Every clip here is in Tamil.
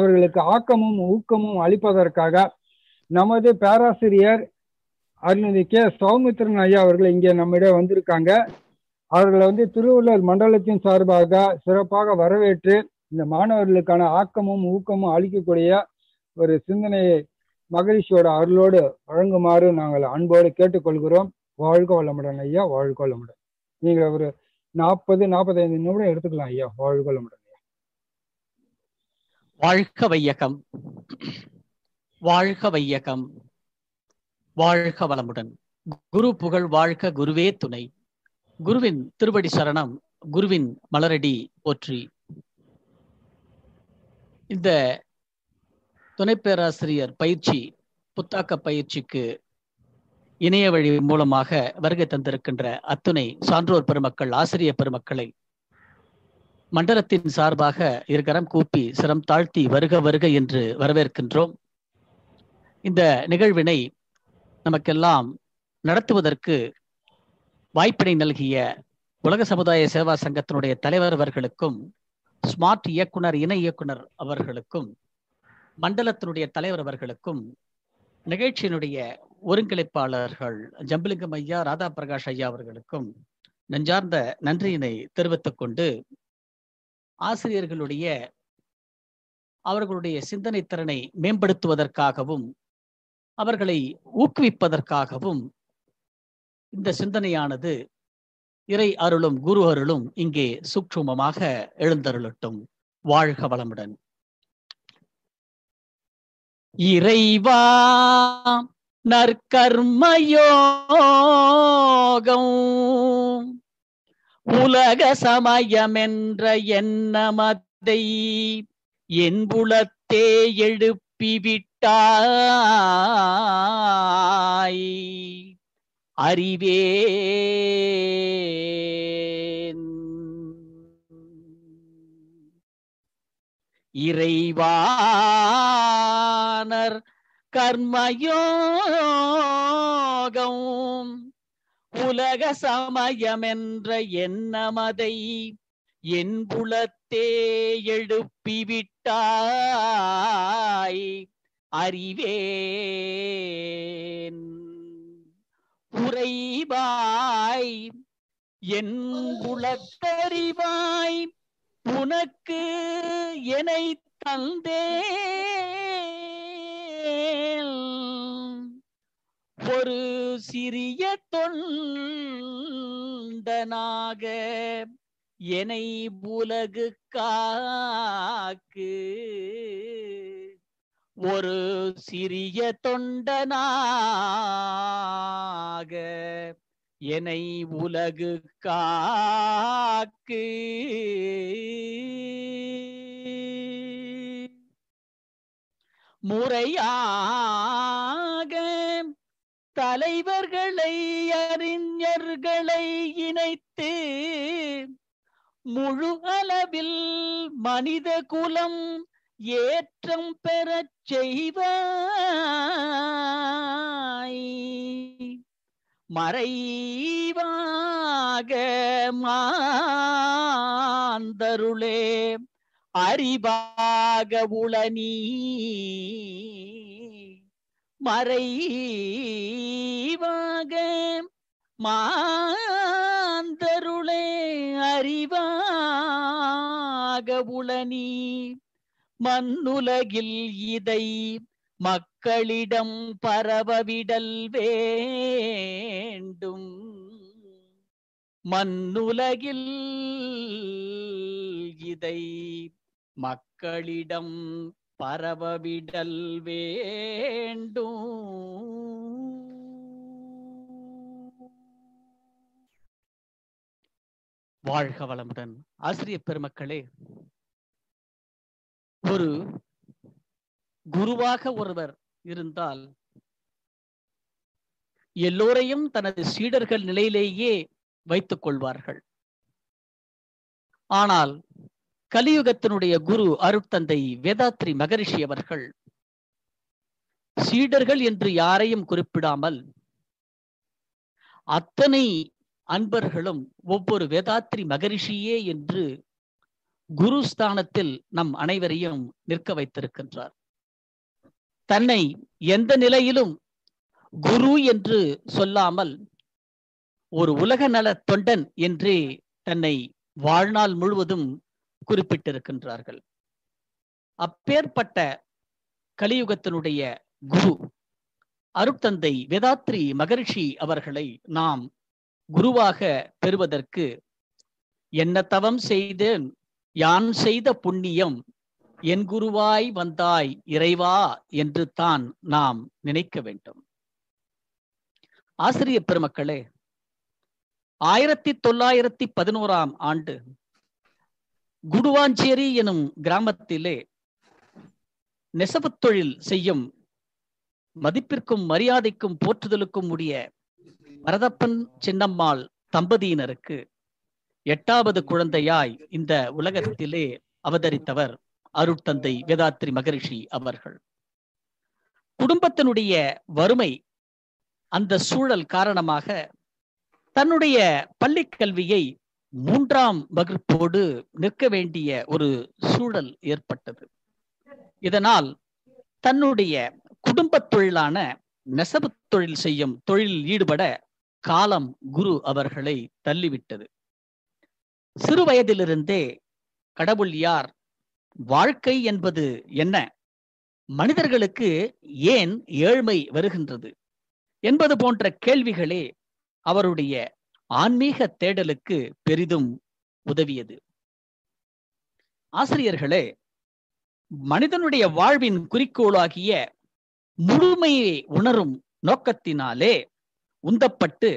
அவர்களுக்கு ஆக்கமும் ஊக்கமும் அளிப்பதற்காக நமது பேராசிரியர் அருள்நிதி கே சௌமித்ரன் ஐயா அவர்கள் இங்கே நம்மிடம் வந்திருக்காங்க அவர்களை வந்து திருவள்ளூர் மண்டலத்தின் சார்பாக சிறப்பாக வரவேற்று இந்த மாணவர்களுக்கான ஆக்கமும் ஊக்கமும் அளிக்கக்கூடிய ஒரு சிந்தனையை மகிழ்ச்சியோட அருளோடு வழங்குமாறு நாங்கள் அன்போடு கேட்டுக்கொள்கிறோம் வாழ்க வளமுடன் ஐயா வாழ்க வளமுடன் நீங்கள் ஒரு நாற்பது நாற்பத்தைந்து நிமிடம் எடுத்துக்கலாம் ஐயா வாழ்க வளமுடன் வாழ்க வையகம் வாழ்க வையகம் வாழ்க வளமுடன் குரு புகழ் வாழ்க குருவே துணை குருவின் திருவடி சரணம் குருவின் மலரடி போற்றி இந்த துணை பேராசிரியர் பயிற்சி புத்தாக்க பயிற்சிக்கு இணைய வழி மூலமாக வருகை தந்திருக்கின்ற அத்துணை சான்றோர் பெருமக்கள் ஆசிரியர் பெருமக்களை மண்டலத்தின் சார்பாக இருக்கரம் கூப்பி சிரம் தாழ்த்தி வருக வருக என்று வரவேற்கின்றோம் இந்த நிகழ்வினை நமக்கெல்லாம் நடத்துவதற்கு வாய்ப்பினை நல்கிய உலக சமுதாய சேவா சங்கத்தினுடைய தலைவர் அவர்களுக்கும் ஸ்மார்ட் இயக்குனர் இணை இயக்குனர் அவர்களுக்கும் மண்டலத்தினுடைய தலைவர் அவர்களுக்கும் நிகழ்ச்சியினுடைய ஒருங்கிணைப்பாளர்கள் ஜம்பலிங்கம் ஐயா ராதா பிரகாஷ் ஐயா அவர்களுக்கும் நெஞ்சார்ந்த நன்றியினை தெரிவித்துக் கொண்டு ஆசிரியர்களுடைய அவர்களுடைய சிந்தனை திறனை மேம்படுத்துவதற்காகவும் அவர்களை ஊக்குவிப்பதற்காகவும் இந்த சிந்தனையானது இறை அருளும் குரு அருளும் இங்கே சுற்றுமமாக எழுந்தருளட்டும் வாழ்க வளமுடன் இறைவா நற்கர்மயோகம் உலக சமயமென்ற எண்ணமத்தை என்புலத்தே எழுப்பிவிட்டாய் அறிவே இறைவானர் கர்மயோகம் உலக சமயமென்ற எண்ணமதை என்புலத்தே எழுப்பிவிட்டாய் அறிவேன் உறைவாய் என் குலத்தறிவாய் உனக்கு என்னை தந்தே ஒரு சிறிய தொண்டனாக என்னை உலகு காக்கு ஒரு சிறிய தொண்டனாக என்னை உலகு காக்கு முறையாக தலைவர்களை அறிஞர்களை இணைத்து முழு அளவில் மனித குலம் ஏற்றம் பெறச் செய்வ மறைவாக மாந்தருளே அறிவாக உளநீ மறைவாக மாந்தருளே அறிவாக உளனி மண்ணுலகில் இதை மக்களிடம் பரவவிடல் வேண்டும் மண்ணுலகில் இதை மக்களிடம் பரவவிடல் வேண்டும் வாழ்க வளமுடன் ஆசிரிய பெருமக்களே ஒரு குருவாக ஒருவர் இருந்தால் எல்லோரையும் தனது சீடர்கள் நிலையிலேயே வைத்துக் கொள்வார்கள் ஆனால் கலியுகத்தினுடைய குரு அருட்தந்தை வேதாத்ரி மகரிஷி அவர்கள் சீடர்கள் என்று யாரையும் குறிப்பிடாமல் அத்தனை அன்பர்களும் ஒவ்வொரு வேதாத்ரி மகரிஷியே என்று குருஸ்தானத்தில் நம் அனைவரையும் நிற்க வைத்திருக்கின்றார் தன்னை எந்த நிலையிலும் குரு என்று சொல்லாமல் ஒரு உலக நல தொண்டன் என்றே தன்னை வாழ்நாள் முழுவதும் குறிப்பிட்டிருக்கின்றார்கள் அப்பேற்பட்ட கலியுகத்தினுடைய குரு அருட்தந்தை வேதாத்ரி மகரிஷி அவர்களை நாம் குருவாக பெறுவதற்கு என்ன தவம் செய்தேன் யான் செய்த புண்ணியம் என் குருவாய் வந்தாய் இறைவா என்று தான் நாம் நினைக்க வேண்டும் ஆசிரியர் பெருமக்களே ஆயிரத்தி தொள்ளாயிரத்தி பதினோராம் ஆண்டு குடுவாஞ்சேரி எனும் கிராமத்திலே நெசவு தொழில் செய்யும் மதிப்பிற்கும் மரியாதைக்கும் போற்றுதலுக்கும் உடைய வரதப்பன் சின்னம்மாள் தம்பதியினருக்கு எட்டாவது குழந்தையாய் இந்த உலகத்திலே அவதரித்தவர் அருட்தந்தை வேதாத்ரி மகரிஷி அவர்கள் குடும்பத்தினுடைய வறுமை அந்த சூழல் காரணமாக தன்னுடைய பள்ளி கல்வியை மூன்றாம் வகுப்போடு நிற்க வேண்டிய ஒரு சூழல் ஏற்பட்டது இதனால் தன்னுடைய குடும்ப தொழிலான நெசவு தொழில் செய்யும் தொழிலில் ஈடுபட காலம் குரு அவர்களை தள்ளிவிட்டது சிறு வயதிலிருந்தே கடவுள் யார் வாழ்க்கை என்பது என்ன மனிதர்களுக்கு ஏன் ஏழ்மை வருகின்றது என்பது போன்ற கேள்விகளே அவருடைய ஆன்மீக தேடலுக்கு பெரிதும் உதவியது ஆசிரியர்களே மனிதனுடைய வாழ்வின் குறிக்கோளாகிய முழுமையை உணரும் நோக்கத்தினாலே உந்தப்பட்டு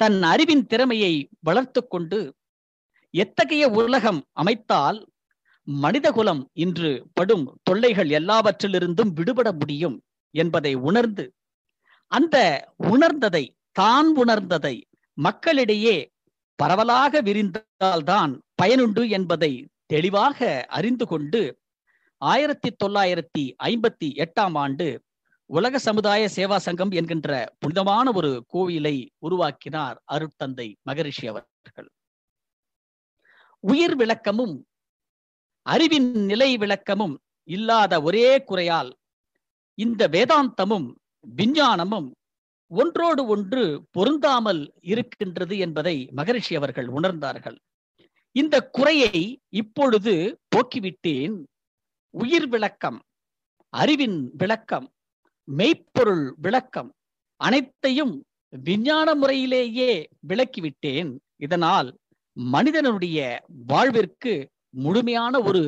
தன் அறிவின் திறமையை வளர்த்து கொண்டு எத்தகைய உலகம் அமைத்தால் மனிதகுலம் இன்று படும் தொல்லைகள் எல்லாவற்றிலிருந்தும் விடுபட முடியும் என்பதை உணர்ந்து அந்த உணர்ந்ததை தான் உணர்ந்ததை மக்களிடையே பரவலாக விரிந்தால்தான் பயனுண்டு என்பதை தெளிவாக அறிந்து கொண்டு ஆயிரத்தி தொள்ளாயிரத்தி ஐம்பத்தி எட்டாம் ஆண்டு உலக சமுதாய சேவா சங்கம் என்கின்ற புனிதமான ஒரு கோவிலை உருவாக்கினார் அருட்தந்தை மகரிஷி அவர்கள் உயிர் விளக்கமும் அறிவின் நிலை விளக்கமும் இல்லாத ஒரே குறையால் இந்த வேதாந்தமும் விஞ்ஞானமும் ஒன்றோடு ஒன்று பொருந்தாமல் இருக்கின்றது என்பதை மகரிஷி அவர்கள் உணர்ந்தார்கள் இந்த குறையை இப்பொழுது போக்கிவிட்டேன் உயிர் விளக்கம் அறிவின் விளக்கம் மெய்ப்பொருள் விளக்கம் அனைத்தையும் விஞ்ஞான முறையிலேயே விளக்கிவிட்டேன் இதனால் மனிதனுடைய வாழ்விற்கு முழுமையான ஒரு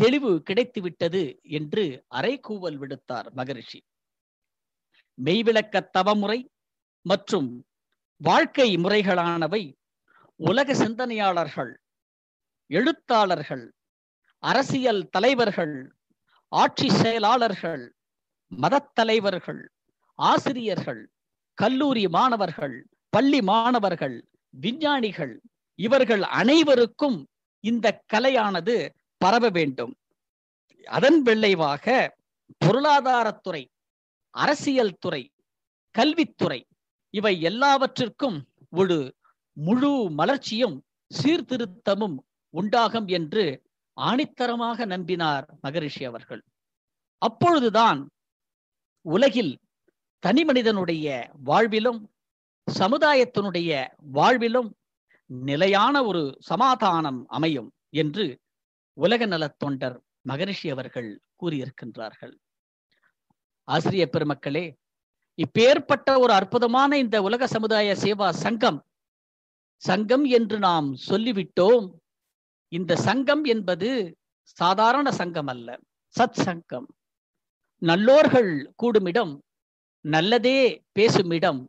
தெளிவு கிடைத்துவிட்டது என்று கூவல் விடுத்தார் மகரிஷி மெய்விளக்க தவமுறை மற்றும் வாழ்க்கை முறைகளானவை உலக சிந்தனையாளர்கள் எழுத்தாளர்கள் அரசியல் தலைவர்கள் ஆட்சி செயலாளர்கள் மதத்தலைவர்கள் ஆசிரியர்கள் கல்லூரி மாணவர்கள் பள்ளி மாணவர்கள் விஞ்ஞானிகள் இவர்கள் அனைவருக்கும் இந்த கலையானது பரவ வேண்டும் அதன் விளைவாக பொருளாதாரத்துறை அரசியல் துறை கல்வித்துறை இவை எல்லாவற்றிற்கும் ஒரு முழு மலர்ச்சியும் சீர்திருத்தமும் உண்டாகும் என்று ஆணித்தரமாக நம்பினார் மகரிஷி அவர்கள் அப்பொழுதுதான் உலகில் தனி மனிதனுடைய வாழ்விலும் சமுதாயத்தினுடைய வாழ்விலும் நிலையான ஒரு சமாதானம் அமையும் என்று உலக தொண்டர் மகரிஷி அவர்கள் கூறியிருக்கின்றார்கள் ஆசிரியர் பெருமக்களே இப்பேற்பட்ட ஒரு அற்புதமான இந்த உலக சமுதாய சேவா சங்கம் சங்கம் என்று நாம் சொல்லிவிட்டோம் இந்த சங்கம் என்பது சாதாரண சங்கம் அல்ல சத் சங்கம் நல்லோர்கள் கூடுமிடம் நல்லதே பேசும் இடம்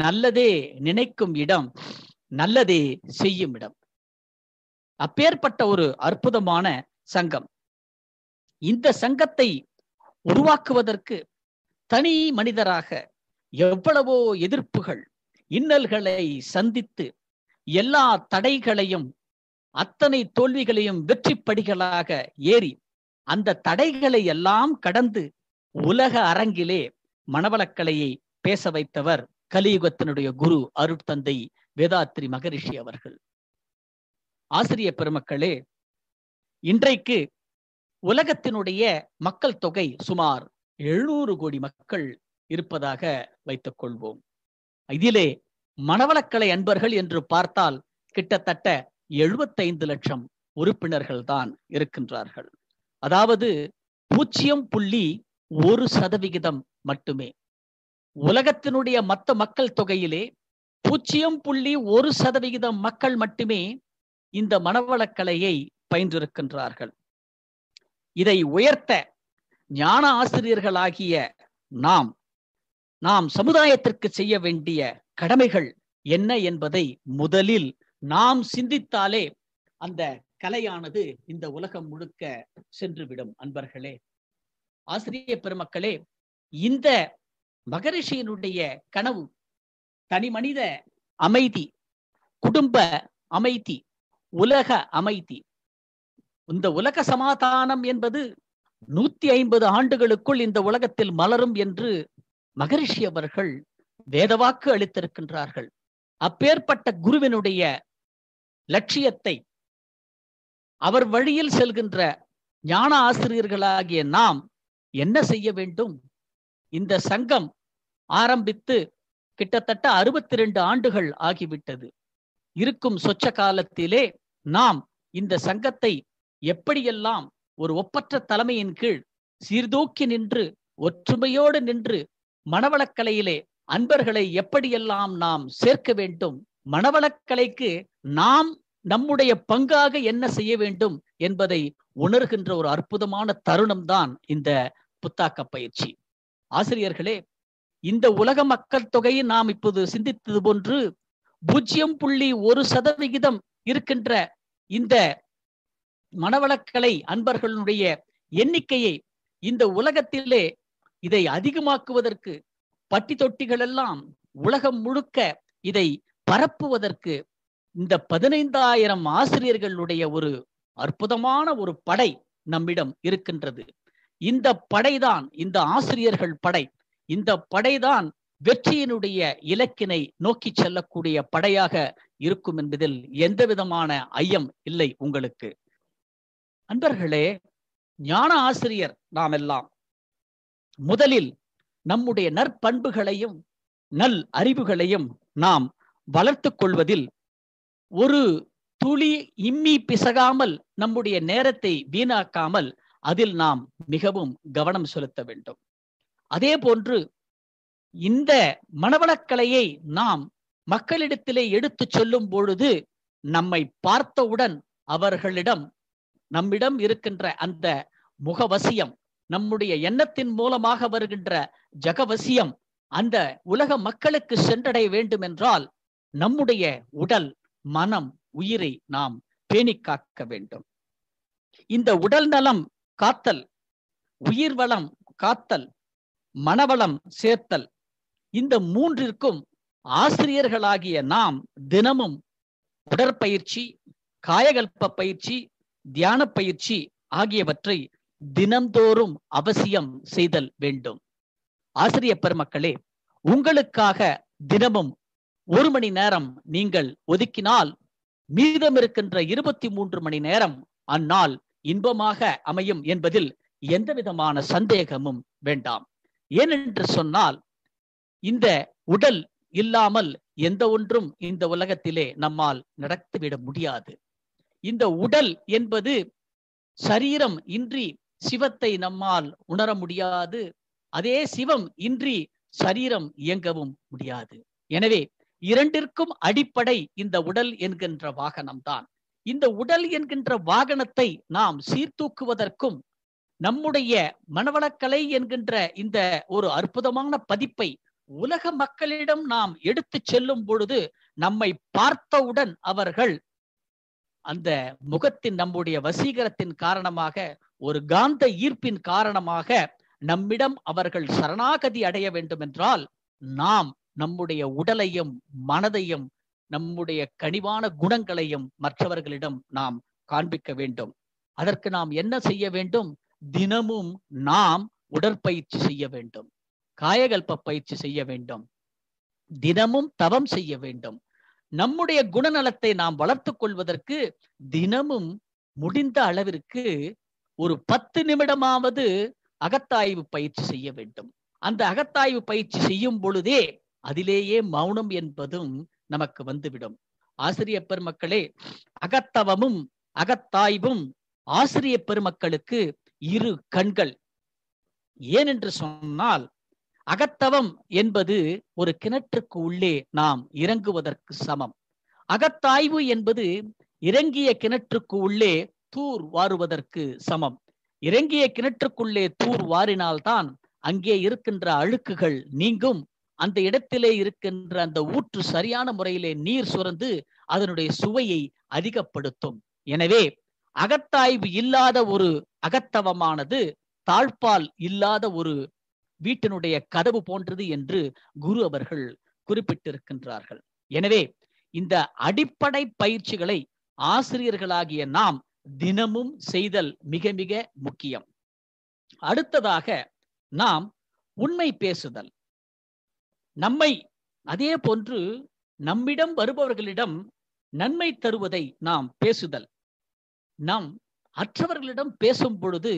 நல்லதே நினைக்கும் இடம் நல்லதே செய்யும் இடம் அப்பேற்பட்ட ஒரு அற்புதமான சங்கம் இந்த சங்கத்தை உருவாக்குவதற்கு தனி மனிதராக எவ்வளவோ எதிர்ப்புகள் இன்னல்களை சந்தித்து எல்லா தடைகளையும் அத்தனை தோல்விகளையும் வெற்றி படிகளாக ஏறி அந்த தடைகளை எல்லாம் கடந்து உலக அரங்கிலே மணவளக்கலையை பேச வைத்தவர் கலியுகத்தினுடைய குரு அருட்தந்தை வேதாத்ரி மகரிஷி அவர்கள் ஆசிரிய பெருமக்களே இன்றைக்கு உலகத்தினுடைய மக்கள் தொகை சுமார் எழுநூறு கோடி மக்கள் இருப்பதாக வைத்துக் கொள்வோம் இதிலே மணவளக்கலை அன்பர்கள் என்று பார்த்தால் கிட்டத்தட்ட எழுபத்தைந்து லட்சம் உறுப்பினர்கள் தான் இருக்கின்றார்கள் அதாவது பூஜ்ஜியம் புள்ளி ஒரு சதவிகிதம் மட்டுமே உலகத்தினுடைய மற்ற மக்கள் தொகையிலே பூஜ்ஜியம் புள்ளி ஒரு சதவிகிதம் மக்கள் மட்டுமே இந்த மனவளக்கலையை பயின்றிருக்கின்றார்கள் இதை உயர்த்த ஞான ஆசிரியர்களாகிய நாம் நாம் சமுதாயத்திற்கு செய்ய வேண்டிய கடமைகள் என்ன என்பதை முதலில் நாம் சிந்தித்தாலே அந்த கலையானது இந்த உலகம் முழுக்க சென்றுவிடும் அன்பர்களே ஆசிரிய பெருமக்களே இந்த மகரிஷியினுடைய கனவு தனி மனித அமைதி குடும்ப அமைதி உலக அமைதி இந்த உலக சமாதானம் என்பது நூத்தி ஐம்பது ஆண்டுகளுக்குள் இந்த உலகத்தில் மலரும் என்று மகரிஷி அவர்கள் வேதவாக்கு அளித்திருக்கின்றார்கள் அப்பேற்பட்ட குருவினுடைய லட்சியத்தை அவர் வழியில் செல்கின்ற ஞான ஆசிரியர்களாகிய நாம் என்ன செய்ய வேண்டும் இந்த சங்கம் ஆரம்பித்து கிட்டத்தட்ட அறுபத்தி ரெண்டு ஆண்டுகள் ஆகிவிட்டது இருக்கும் சொச்ச காலத்திலே நாம் இந்த சங்கத்தை எப்படியெல்லாம் ஒரு ஒப்பற்ற தலைமையின் கீழ் சீர்தூக்கி நின்று ஒற்றுமையோடு நின்று மணவளக்கலையிலே அன்பர்களை எப்படியெல்லாம் நாம் சேர்க்க வேண்டும் மணவளக்கலைக்கு நாம் நம்முடைய பங்காக என்ன செய்ய வேண்டும் என்பதை உணர்கின்ற ஒரு அற்புதமான தருணம் தான் இந்த புத்தாக்க பயிற்சி ஆசிரியர்களே இந்த உலக மக்கள் தொகையை நாம் இப்போது சிந்தித்தது போன்று பூஜ்ஜியம் புள்ளி ஒரு சதவிகிதம் இருக்கின்ற இந்த மனவளக்கலை அன்பர்களுடைய எண்ணிக்கையை இந்த உலகத்திலே இதை அதிகமாக்குவதற்கு பட்டி தொட்டிகள் எல்லாம் உலகம் முழுக்க இதை பரப்புவதற்கு இந்த பதினைந்தாயிரம் ஆசிரியர்களுடைய ஒரு அற்புதமான ஒரு படை நம்மிடம் இருக்கின்றது இந்த படைதான் இந்த ஆசிரியர்கள் படை இந்த படைதான் வெற்றியினுடைய இலக்கினை நோக்கி செல்லக்கூடிய படையாக இருக்கும் என்பதில் எந்த விதமான ஐயம் இல்லை உங்களுக்கு அன்பர்களே ஞான ஆசிரியர் நாம் எல்லாம் முதலில் நம்முடைய நற்பண்புகளையும் நல் அறிவுகளையும் நாம் வளர்த்து கொள்வதில் ஒரு துளி இம்மி பிசகாமல் நம்முடைய நேரத்தை வீணாக்காமல் அதில் நாம் மிகவும் கவனம் செலுத்த வேண்டும் அதே போன்று இந்த மனவளக்கலையை நாம் மக்களிடத்திலே எடுத்து சொல்லும் பொழுது நம்மை பார்த்தவுடன் அவர்களிடம் நம்மிடம் இருக்கின்ற அந்த முகவசியம் நம்முடைய எண்ணத்தின் மூலமாக வருகின்ற ஜகவசியம் அந்த உலக மக்களுக்கு சென்றடைய வேண்டும் என்றால் நம்முடைய உடல் மனம் உயிரை நாம் பேணிக் காக்க வேண்டும் இந்த உடல் நலம் காத்தல் உயிர் வளம் காத்தல் மனவளம் சேர்த்தல் இந்த மூன்றிற்கும் ஆசிரியர்களாகிய நாம் தினமும் உடற்பயிற்சி காயகல்ப பயிற்சி தியான பயிற்சி ஆகியவற்றை தினம்தோறும் அவசியம் செய்தல் வேண்டும் ஆசிரியர் பெருமக்களே உங்களுக்காக தினமும் ஒரு மணி நேரம் நீங்கள் ஒதுக்கினால் மீதம் இருக்கின்ற இருபத்தி மூன்று மணி நேரம் அந்நாள் இன்பமாக அமையும் என்பதில் எந்த விதமான சந்தேகமும் வேண்டாம் ஏனென்று சொன்னால் இந்த உடல் இல்லாமல் எந்த ஒன்றும் இந்த உலகத்திலே நம்மால் நடத்திவிட முடியாது இந்த உடல் என்பது சரீரம் இன்றி சிவத்தை நம்மால் உணர முடியாது அதே சிவம் இன்றி சரீரம் இயங்கவும் முடியாது எனவே இரண்டிற்கும் அடிப்படை இந்த உடல் என்கின்ற வாகனம்தான் இந்த உடல் என்கின்ற வாகனத்தை நாம் சீர்தூக்குவதற்கும் நம்முடைய மனவளக்கலை என்கின்ற இந்த ஒரு அற்புதமான பதிப்பை உலக மக்களிடம் நாம் எடுத்து செல்லும் பொழுது நம்மை பார்த்தவுடன் அவர்கள் அந்த முகத்தின் நம்முடைய வசீகரத்தின் காரணமாக ஒரு காந்த ஈர்ப்பின் காரணமாக நம்மிடம் அவர்கள் சரணாகதி அடைய வேண்டும் என்றால் நாம் நம்முடைய உடலையும் மனதையும் நம்முடைய கனிவான குணங்களையும் மற்றவர்களிடம் நாம் காண்பிக்க வேண்டும் அதற்கு நாம் என்ன செய்ய வேண்டும் தினமும் நாம் உடற்பயிற்சி செய்ய வேண்டும் காயகல்ப பயிற்சி செய்ய வேண்டும் தினமும் தவம் செய்ய வேண்டும் நம்முடைய குணநலத்தை நாம் வளர்த்து கொள்வதற்கு தினமும் முடிந்த அளவிற்கு ஒரு பத்து நிமிடமாவது அகத்தாய்வு பயிற்சி செய்ய வேண்டும் அந்த அகத்தாய்வு பயிற்சி செய்யும் பொழுதே அதிலேயே மௌனம் என்பதும் நமக்கு வந்துவிடும் ஆசிரிய பெருமக்களே அகத்தவமும் அகத்தாய்வும் ஆசிரிய பெருமக்களுக்கு இரு கண்கள் ஏனென்று சொன்னால் அகத்தவம் என்பது ஒரு கிணற்றுக்கு உள்ளே நாம் இறங்குவதற்கு சமம் அகத்தாய்வு என்பது இறங்கிய கிணற்றுக்கு உள்ளே தூர் வாருவதற்கு சமம் இறங்கிய கிணற்றுக்குள்ளே தூர் வாரினால்தான் அங்கே இருக்கின்ற அழுக்குகள் நீங்கும் அந்த இடத்திலே இருக்கின்ற அந்த ஊற்று சரியான முறையிலே நீர் சுரந்து அதனுடைய சுவையை அதிகப்படுத்தும் எனவே அகத்தாய்வு இல்லாத ஒரு அகத்தவமானது தாழ்பால் இல்லாத ஒரு வீட்டினுடைய கதவு போன்றது என்று குரு அவர்கள் குறிப்பிட்டிருக்கின்றார்கள் எனவே இந்த அடிப்படை பயிற்சிகளை ஆசிரியர்களாகிய நாம் தினமும் செய்தல் மிக மிக முக்கியம் அடுத்ததாக நாம் உண்மை பேசுதல் நம்மை அதே போன்று நம்மிடம் வருபவர்களிடம் நன்மை தருவதை நாம் பேசுதல் நாம் அற்றவர்களிடம் பேசும் பொழுது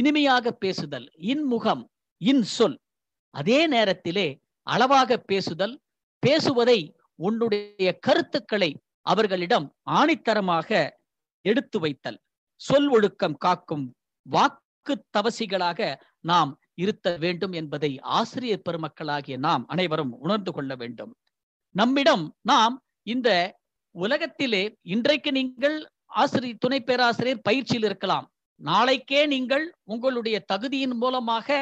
இனிமையாக பேசுதல் இன்முகம் இன் சொல் அதே நேரத்திலே அளவாக பேசுதல் பேசுவதை உன்னுடைய கருத்துக்களை அவர்களிடம் ஆணித்தரமாக எடுத்து வைத்தல் சொல் ஒழுக்கம் காக்கும் வாக்கு தவசிகளாக நாம் இருத்த வேண்டும் என்பதை ஆசிரியர் பெருமக்களாகிய நாம் அனைவரும் உணர்ந்து கொள்ள வேண்டும் நம்மிடம் நாம் இந்த உலகத்திலே இன்றைக்கு நீங்கள் ஆசிரியர் துணை பேராசிரியர் பயிற்சியில் இருக்கலாம் நாளைக்கே நீங்கள் உங்களுடைய தகுதியின் மூலமாக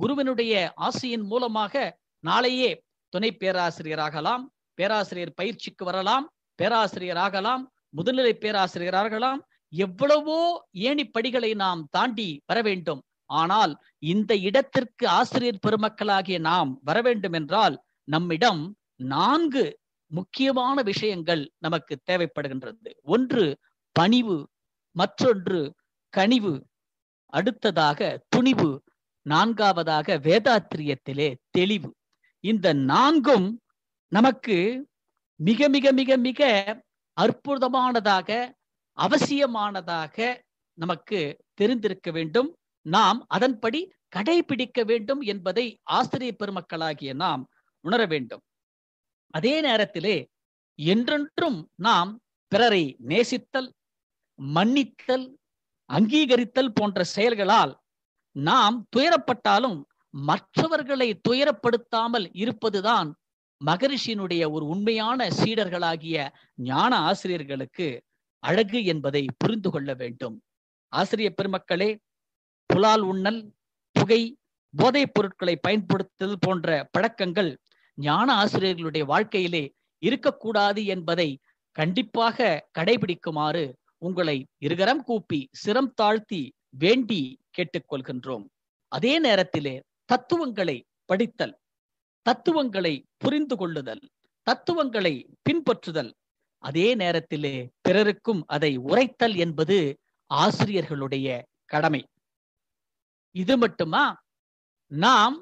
குருவினுடைய ஆசையின் மூலமாக நாளையே துணை பேராசிரியராகலாம் பேராசிரியர் பயிற்சிக்கு வரலாம் பேராசிரியராகலாம் முதுநிலை பேராசிரியராகலாம் எவ்வளவோ ஏணி படிகளை நாம் தாண்டி வர வேண்டும் ஆனால் இந்த இடத்திற்கு ஆசிரியர் பெருமக்களாகிய நாம் வர வேண்டும் என்றால் நம்மிடம் நான்கு முக்கியமான விஷயங்கள் நமக்கு தேவைப்படுகின்றது ஒன்று பணிவு மற்றொன்று கனிவு அடுத்ததாக துணிவு நான்காவதாக வேதாத்திரியத்திலே தெளிவு இந்த நான்கும் நமக்கு மிக மிக மிக மிக அற்புதமானதாக அவசியமானதாக நமக்கு தெரிந்திருக்க வேண்டும் நாம் அதன்படி கடைபிடிக்க வேண்டும் என்பதை ஆசிரியர் பெருமக்களாகிய நாம் உணர வேண்டும் அதே நேரத்திலே என்றென்றும் நாம் பிறரை நேசித்தல் மன்னித்தல் அங்கீகரித்தல் போன்ற செயல்களால் நாம் துயரப்பட்டாலும் மற்றவர்களை துயரப்படுத்தாமல் இருப்பதுதான் மகரிஷியினுடைய ஒரு உண்மையான சீடர்களாகிய ஞான ஆசிரியர்களுக்கு அழகு என்பதை புரிந்து கொள்ள வேண்டும் ஆசிரியர் பெருமக்களே புலால் உண்ணல் புகை போதைப் பொருட்களை பயன்படுத்துதல் போன்ற பழக்கங்கள் ஞான ஆசிரியர்களுடைய வாழ்க்கையிலே இருக்கக்கூடாது என்பதை கண்டிப்பாக கடைபிடிக்குமாறு உங்களை இருகரம் கூப்பி சிரம் தாழ்த்தி வேண்டி கேட்டுக்கொள்கின்றோம் அதே நேரத்திலே தத்துவங்களை படித்தல் தத்துவங்களை புரிந்து கொள்ளுதல் தத்துவங்களை பின்பற்றுதல் அதே நேரத்திலே பிறருக்கும் அதை உரைத்தல் என்பது ஆசிரியர்களுடைய கடமை இது மட்டுமா நாம்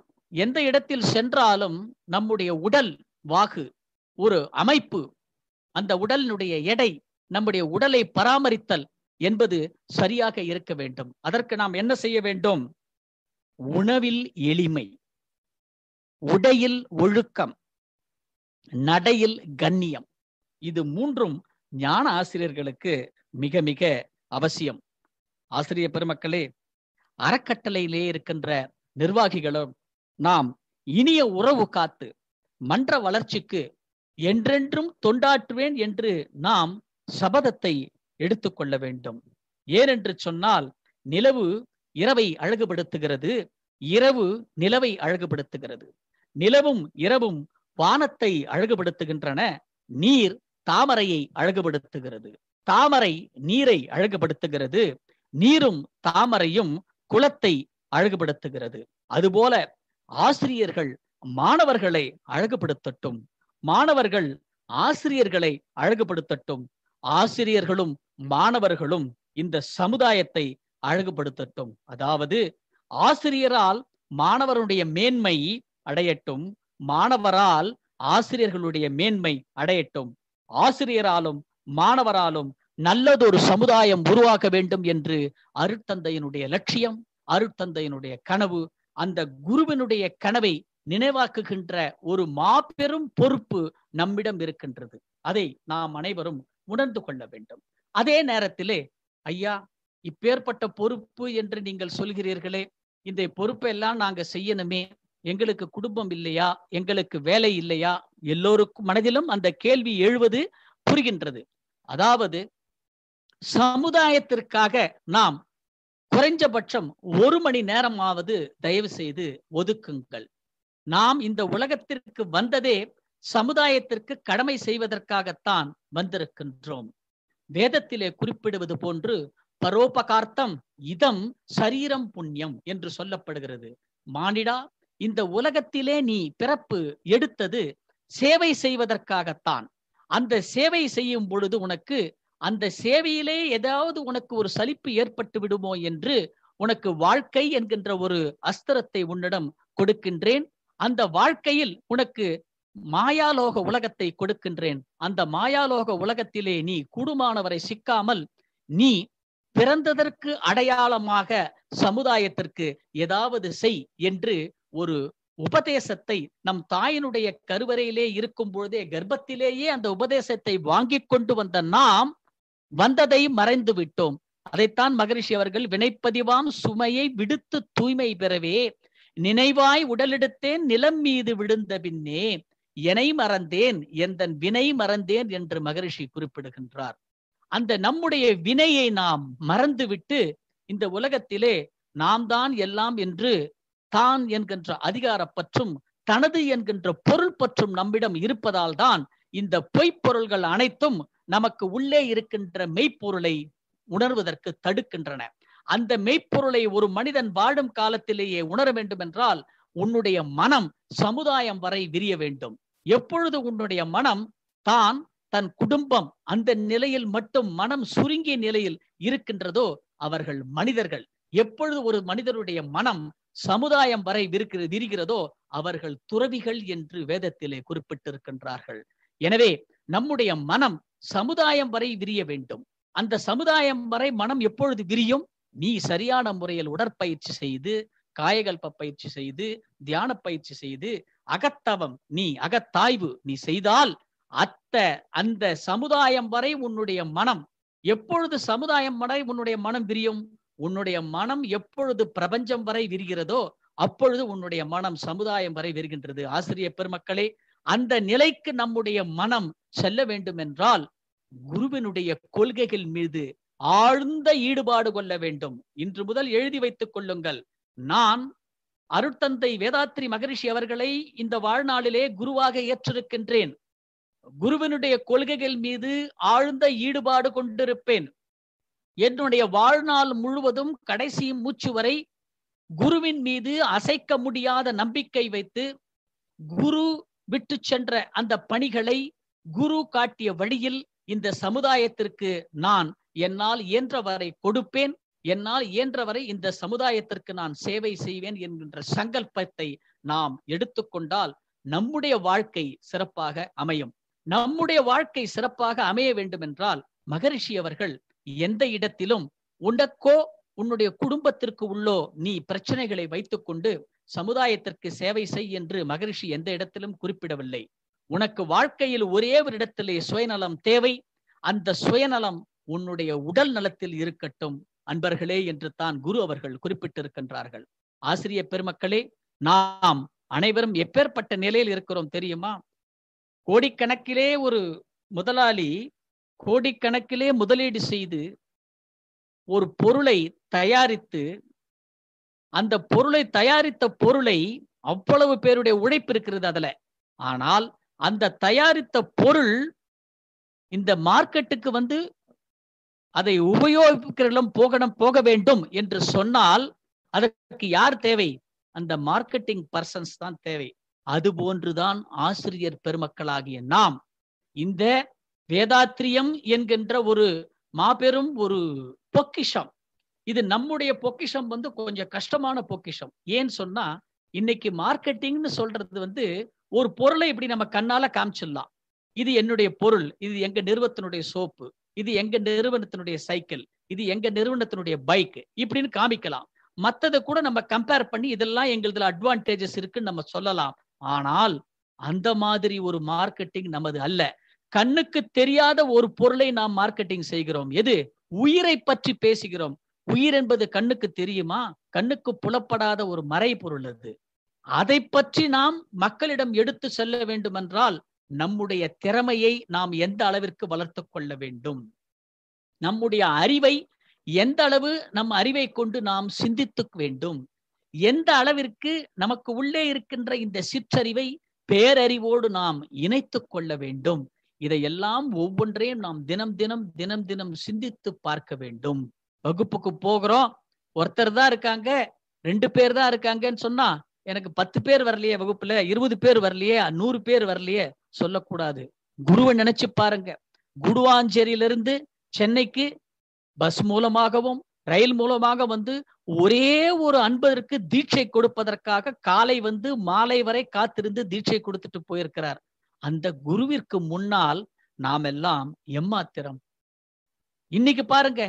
எந்த இடத்தில் சென்றாலும் நம்முடைய உடல் வாகு ஒரு அமைப்பு அந்த உடலினுடைய எடை நம்முடைய உடலை பராமரித்தல் என்பது சரியாக இருக்க வேண்டும் அதற்கு நாம் என்ன செய்ய வேண்டும் உணவில் எளிமை உடையில் ஒழுக்கம் நடையில் கண்ணியம் இது மூன்றும் ஞான ஆசிரியர்களுக்கு மிக மிக அவசியம் ஆசிரியர் பெருமக்களே அறக்கட்டளையிலே இருக்கின்ற நிர்வாகிகளும் நாம் இனிய உறவு காத்து மன்ற வளர்ச்சிக்கு என்றென்றும் தொண்டாற்றுவேன் என்று நாம் சபதத்தை எடுத்துக்கொள்ள வேண்டும் ஏனென்று சொன்னால் நிலவு இரவை அழகுபடுத்துகிறது இரவு நிலவை அழகுபடுத்துகிறது நிலவும் இரவும் வானத்தை அழகுபடுத்துகின்றன நீர் தாமரையை அழகுபடுத்துகிறது தாமரை நீரை அழகுபடுத்துகிறது நீரும் தாமரையும் குலத்தை அழகுபடுத்துகிறது அதுபோல ஆசிரியர்கள் மாணவர்களை அழகுபடுத்தட்டும் மாணவர்கள் ஆசிரியர்களை அழகுபடுத்தட்டும் ஆசிரியர்களும் மாணவர்களும் இந்த சமுதாயத்தை அழகுபடுத்தட்டும் அதாவது ஆசிரியரால் மாணவருடைய மேன்மை அடையட்டும் மாணவரால் ஆசிரியர்களுடைய மேன்மை அடையட்டும் ஆசிரியராலும் மாணவராலும் நல்லதொரு சமுதாயம் உருவாக்க வேண்டும் என்று அருட்தந்தையினுடைய லட்சியம் அருட்தந்தையினுடைய கனவு அந்த குருவினுடைய கனவை நினைவாக்குகின்ற ஒரு மாபெரும் பொறுப்பு நம்மிடம் இருக்கின்றது அதை நாம் அனைவரும் உணர்ந்து கொள்ள வேண்டும் அதே நேரத்திலே ஐயா இப்பேற்பட்ட பொறுப்பு என்று நீங்கள் சொல்கிறீர்களே இந்த பொறுப்பை எல்லாம் நாங்க செய்யணுமே எங்களுக்கு குடும்பம் இல்லையா எங்களுக்கு வேலை இல்லையா எல்லோருக்கும் மனதிலும் அந்த கேள்வி எழுவது புரிகின்றது அதாவது சமுதாயத்திற்காக நாம் குறைஞ்சபட்சம் ஒரு மணி நேரமாவது தயவு செய்து ஒதுக்குங்கள் நாம் இந்த உலகத்திற்கு வந்ததே சமுதாயத்திற்கு கடமை செய்வதற்காகத்தான் வந்திருக்கின்றோம் வேதத்திலே குறிப்பிடுவது போன்று பரோபகார்த்தம் இதம் சரீரம் புண்ணியம் என்று சொல்லப்படுகிறது மானிடா இந்த உலகத்திலே நீ பிறப்பு எடுத்தது சேவை செய்வதற்காகத்தான் அந்த சேவை செய்யும் பொழுது உனக்கு அந்த சேவையிலே ஏதாவது உனக்கு ஒரு சலிப்பு ஏற்பட்டு விடுமோ என்று உனக்கு வாழ்க்கை என்கின்ற ஒரு அஸ்திரத்தை உன்னிடம் கொடுக்கின்றேன் அந்த வாழ்க்கையில் உனக்கு மாயாலோக உலகத்தை கொடுக்கின்றேன் அந்த மாயாலோக உலகத்திலே நீ கூடுமானவரை சிக்காமல் நீ பிறந்ததற்கு அடையாளமாக சமுதாயத்திற்கு ஏதாவது செய் என்று ஒரு உபதேசத்தை நம் தாயினுடைய கருவறையிலே இருக்கும் பொழுதே கர்ப்பத்திலேயே அந்த உபதேசத்தை வாங்கி கொண்டு வந்த நாம் வந்ததை மறைந்து விட்டோம் அதைத்தான் மகரிஷி அவர்கள் வினைப்பதிவாம் சுமையை விடுத்து தூய்மை பெறவே நினைவாய் உடலெடுத்தேன் நிலம் மீது விழுந்த பின்னே எனை மறந்தேன் எந்த வினை மறந்தேன் என்று மகரிஷி குறிப்பிடுகின்றார் அந்த நம்முடைய வினையை நாம் மறந்துவிட்டு இந்த உலகத்திலே நாம் தான் எல்லாம் என்று தான் என்கின்ற அதிகார பற்றும் தனது என்கின்ற பொருள் பற்றும் நம்மிடம் இருப்பதால் தான் இந்த பொய்ப்பொருள்கள் அனைத்தும் நமக்கு உள்ளே இருக்கின்ற மெய்ப்பொருளை உணர்வதற்கு தடுக்கின்றன அந்த மெய்ப்பொருளை ஒரு மனிதன் வாழும் காலத்திலேயே உணர வேண்டும் என்றால் உன்னுடைய மனம் சமுதாயம் வரை விரிய வேண்டும் எப்பொழுது உன்னுடைய மனம் தான் தன் குடும்பம் அந்த நிலையில் மட்டும் மனம் சுருங்கிய நிலையில் இருக்கின்றதோ அவர்கள் மனிதர்கள் எப்பொழுது ஒரு மனிதருடைய மனம் சமுதாயம் வரை விருக்கிறது விரிகிறதோ அவர்கள் துறவிகள் என்று வேதத்திலே குறிப்பிட்டிருக்கின்றார்கள் எனவே நம்முடைய மனம் சமுதாயம் வரை விரிய வேண்டும் அந்த சமுதாயம் வரை மனம் எப்பொழுது விரியும் நீ சரியான முறையில் உடற்பயிற்சி செய்து காயகல்ப பயிற்சி செய்து தியான பயிற்சி செய்து அகத்தவம் நீ அகத்தாய்வு நீ செய்தால் அத்த அந்த சமுதாயம் வரை உன்னுடைய மனம் எப்பொழுது சமுதாயம் வரை உன்னுடைய மனம் விரியும் உன்னுடைய மனம் எப்பொழுது பிரபஞ்சம் வரை விரிகிறதோ அப்பொழுது உன்னுடைய மனம் சமுதாயம் வரை விரிகின்றது ஆசிரியர் பெருமக்களே அந்த நிலைக்கு நம்முடைய மனம் செல்ல வேண்டும் என்றால் குருவினுடைய கொள்கைகள் மீது ஆழ்ந்த ஈடுபாடு கொள்ள வேண்டும் இன்று முதல் எழுதி வைத்துக் கொள்ளுங்கள் நான் அருட்தந்தை வேதாத்ரி மகரிஷி அவர்களை இந்த வாழ்நாளிலே குருவாக ஏற்றிருக்கின்றேன் குருவினுடைய கொள்கைகள் மீது ஆழ்ந்த ஈடுபாடு கொண்டிருப்பேன் என்னுடைய வாழ்நாள் முழுவதும் கடைசி மூச்சு வரை குருவின் மீது அசைக்க முடியாத நம்பிக்கை வைத்து குரு விட்டு சென்ற அந்த பணிகளை குரு காட்டிய வழியில் இந்த சமுதாயத்திற்கு நான் என்னால் இயன்றவரை கொடுப்பேன் என்னால் இயன்றவரை இந்த சமுதாயத்திற்கு நான் சேவை செய்வேன் என்கின்ற சங்கல்பத்தை நாம் எடுத்துக்கொண்டால் நம்முடைய வாழ்க்கை சிறப்பாக அமையும் நம்முடைய வாழ்க்கை சிறப்பாக அமைய வேண்டும் என்றால் மகரிஷி அவர்கள் எந்த இடத்திலும் உனக்கோ உன்னுடைய குடும்பத்திற்கு உள்ளோ நீ பிரச்சனைகளை வைத்துக்கொண்டு சமுதாயத்திற்கு சேவை செய் என்று மகரிஷி எந்த இடத்திலும் குறிப்பிடவில்லை உனக்கு வாழ்க்கையில் ஒரே ஒரு இடத்திலே சுயநலம் தேவை அந்த சுயநலம் உன்னுடைய உடல் நலத்தில் இருக்கட்டும் அன்பர்களே என்று தான் குரு அவர்கள் குறிப்பிட்டிருக்கின்றார்கள் ஆசிரிய பெருமக்களே நாம் அனைவரும் எப்பேற்பட்ட நிலையில் இருக்கிறோம் தெரியுமா கோடிக்கணக்கிலே ஒரு முதலாளி கோடிக்கணக்கிலே முதலீடு செய்து ஒரு பொருளை தயாரித்து அந்த பொருளை தயாரித்த பொருளை அவ்வளவு பேருடைய உழைப்பு இருக்கிறது அதுல ஆனால் அந்த தயாரித்த பொருள் இந்த மார்க்கெட்டுக்கு வந்து அதை உபயோகிக்கிறவர்களும் போகணும் போக வேண்டும் என்று சொன்னால் அதற்கு யார் தேவை அந்த மார்க்கெட்டிங் பர்சன்ஸ் தான் தேவை அது போன்றுதான் ஆசிரியர் பெருமக்களாகிய நாம் இந்த வேதாத்திரியம் என்கின்ற ஒரு மாபெரும் ஒரு பொக்கிஷம் இது நம்முடைய பொக்கிஷம் வந்து கொஞ்சம் கஷ்டமான பொக்கிஷம் ஏன்னு சொன்னா இன்னைக்கு மார்க்கெட்டிங்னு சொல்றது வந்து ஒரு பொருளை இப்படி நம்ம கண்ணால காமிச்சிடலாம் இது என்னுடைய பொருள் இது எங்க நிறுவனத்தினுடைய சோப்பு இது எங்க நிறுவனத்தினுடைய சைக்கிள் இது எங்க நிறுவனத்தினுடைய பைக் இப்படின்னு காமிக்கலாம் மத்ததை கூட நம்ம கம்பேர் பண்ணி இதெல்லாம் எங்களுதுல அட்வான்டேஜஸ் இருக்குன்னு நம்ம சொல்லலாம் ஆனால் அந்த மாதிரி ஒரு மார்க்கெட்டிங் நமது அல்ல கண்ணுக்கு தெரியாத ஒரு பொருளை நாம் மார்க்கெட்டிங் செய்கிறோம் எது உயிரை பற்றி பேசுகிறோம் உயிர் என்பது கண்ணுக்கு தெரியுமா கண்ணுக்கு புலப்படாத ஒரு மறை பொருள் அது அதை பற்றி நாம் மக்களிடம் எடுத்து செல்ல வேண்டுமென்றால் நம்முடைய திறமையை நாம் எந்த அளவிற்கு வளர்த்து கொள்ள வேண்டும் நம்முடைய அறிவை எந்த அளவு நம் அறிவை கொண்டு நாம் சிந்தித்து வேண்டும் எந்த அளவிற்கு நமக்கு உள்ளே இருக்கின்ற இந்த சிற்றறிவை பேரறிவோடு நாம் இணைத்து கொள்ள வேண்டும் இதையெல்லாம் ஒவ்வொன்றையும் நாம் தினம் தினம் தினம் தினம் சிந்தித்து பார்க்க வேண்டும் வகுப்புக்கு போகிறோம் ஒருத்தர் தான் இருக்காங்க ரெண்டு பேர் தான் இருக்காங்கன்னு சொன்னா எனக்கு பத்து பேர் வரலையே வகுப்புல இருபது பேர் வரலையே நூறு பேர் வரலையே சொல்லக்கூடாது குருவை நினைச்சு பாருங்க குடுவாஞ்சேரியிலிருந்து சென்னைக்கு பஸ் மூலமாகவும் ரயில் மூலமாக வந்து ஒரே ஒரு அன்பதற்கு தீட்சை கொடுப்பதற்காக காலை வந்து மாலை வரை காத்திருந்து தீட்சை கொடுத்துட்டு போயிருக்கிறார் அந்த குருவிற்கு முன்னால் நாம் எல்லாம் எம்மாத்திரம் இன்னைக்கு பாருங்க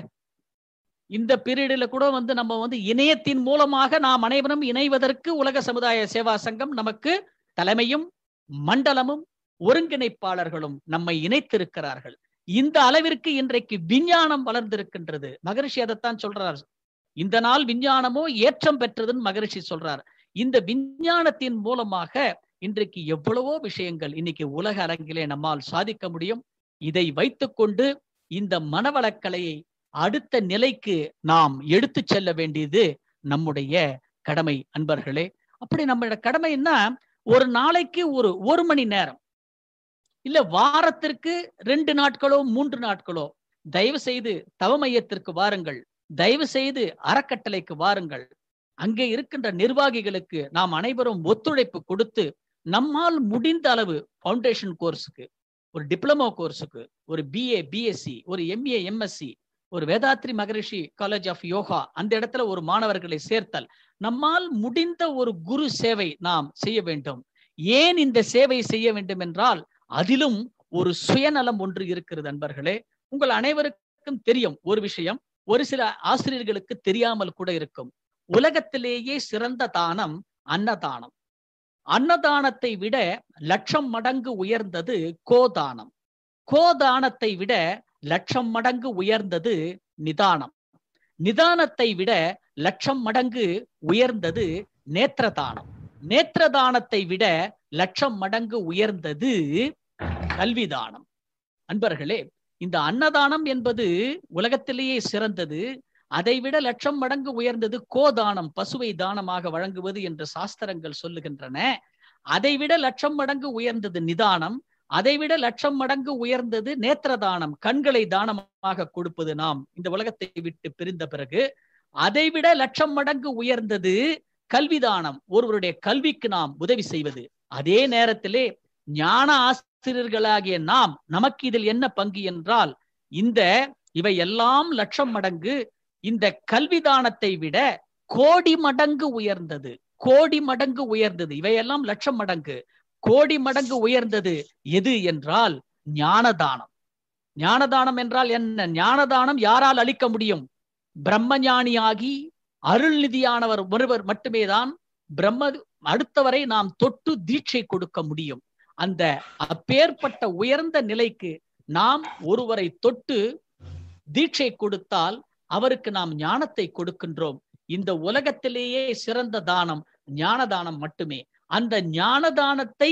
இந்த பீரியடில் கூட வந்து நம்ம வந்து இணையத்தின் மூலமாக நாம் அனைவரும் இணைவதற்கு உலக சமுதாய சேவா சங்கம் நமக்கு தலைமையும் மண்டலமும் ஒருங்கிணைப்பாளர்களும் நம்மை இணைத்திருக்கிறார்கள் இந்த அளவிற்கு இன்றைக்கு விஞ்ஞானம் வளர்ந்திருக்கின்றது மகரிஷி அதைத்தான் சொல்றார் இந்த நாள் விஞ்ஞானமோ ஏற்றம் பெற்றதுன்னு மகரிஷி சொல்றார் இந்த விஞ்ஞானத்தின் மூலமாக இன்றைக்கு எவ்வளவோ விஷயங்கள் இன்னைக்கு உலக அரங்கிலே நம்மால் சாதிக்க முடியும் இதை வைத்துக்கொண்டு இந்த மனவளக்கலையை அடுத்த நிலைக்கு நாம் எடுத்து செல்ல வேண்டியது நம்முடைய கடமை அன்பர்களே அப்படி நம்மளோட கடமை என்ன ஒரு நாளைக்கு ஒரு ஒரு மணி நேரம் இல்ல வாரத்திற்கு ரெண்டு நாட்களோ மூன்று நாட்களோ தயவு செய்து தவ மையத்திற்கு வாருங்கள் தயவு செய்து அறக்கட்டளைக்கு வாருங்கள் அங்கே இருக்கின்ற நிர்வாகிகளுக்கு நாம் அனைவரும் ஒத்துழைப்பு கொடுத்து நம்மால் முடிந்த அளவு ஃபவுண்டேஷன் கோர்ஸுக்கு ஒரு டிப்ளமோ கோர்ஸுக்கு ஒரு பிஏ பிஎஸ்சி ஒரு எம்ஏ எம்எஸ்சி ஒரு வேதாத்ரி மகரிஷி காலேஜ் ஆஃப் யோகா அந்த இடத்துல ஒரு மாணவர்களை சேர்த்தல் நம்மால் முடிந்த ஒரு குரு சேவை நாம் செய்ய வேண்டும் ஏன் இந்த சேவை செய்ய வேண்டும் என்றால் அதிலும் ஒரு சுயநலம் ஒன்று இருக்கிறது அன்பர்களே உங்கள் அனைவருக்கும் தெரியும் ஒரு விஷயம் ஒரு சில ஆசிரியர்களுக்கு தெரியாமல் கூட இருக்கும் உலகத்திலேயே சிறந்த தானம் அன்னதானம் அன்னதானத்தை விட லட்சம் மடங்கு உயர்ந்தது கோதானம் கோதானத்தை விட லட்சம் மடங்கு உயர்ந்தது நிதானம் நிதானத்தை விட லட்சம் மடங்கு உயர்ந்தது நேத்திரதானம் நேத்திரதானத்தை விட லட்சம் மடங்கு உயர்ந்தது கல்விதானம் அன்பர்களே இந்த அன்னதானம் என்பது உலகத்திலேயே சிறந்தது அதைவிட லட்சம் மடங்கு உயர்ந்தது கோதானம் பசுவை தானமாக வழங்குவது என்று சாஸ்திரங்கள் சொல்லுகின்றன அதைவிட லட்சம் மடங்கு உயர்ந்தது நிதானம் அதைவிட லட்சம் மடங்கு உயர்ந்தது நேத்திர தானம் கண்களை தானமாக கொடுப்பது நாம் இந்த உலகத்தை விட்டு பிரிந்த பிறகு அதைவிட லட்சம் மடங்கு உயர்ந்தது கல்வி தானம் ஒருவருடைய கல்விக்கு நாம் உதவி செய்வது அதே நேரத்திலே ஞான ஆசிரியர்களாகிய நாம் நமக்கு இதில் என்ன பங்கு என்றால் இந்த இவை எல்லாம் லட்சம் மடங்கு இந்த கல்வி தானத்தை விட கோடி மடங்கு உயர்ந்தது கோடி மடங்கு உயர்ந்தது இவையெல்லாம் லட்சம் மடங்கு கோடி மடங்கு உயர்ந்தது எது என்றால் ஞானதானம் ஞானதானம் என்றால் என்ன ஞானதானம் யாரால் அளிக்க முடியும் பிரம்மஞானியாகி அருள்நிதியானவர் ஒருவர் மட்டுமே தான் பிரம்ம அடுத்தவரை நாம் தொட்டு தீட்சை கொடுக்க முடியும் அந்த அப்பேற்பட்ட உயர்ந்த நிலைக்கு நாம் ஒருவரை தொட்டு தீட்சை கொடுத்தால் அவருக்கு நாம் ஞானத்தை கொடுக்கின்றோம் இந்த உலகத்திலேயே சிறந்த தானம் ஞான தானம் மட்டுமே அந்த ஞானதானத்தை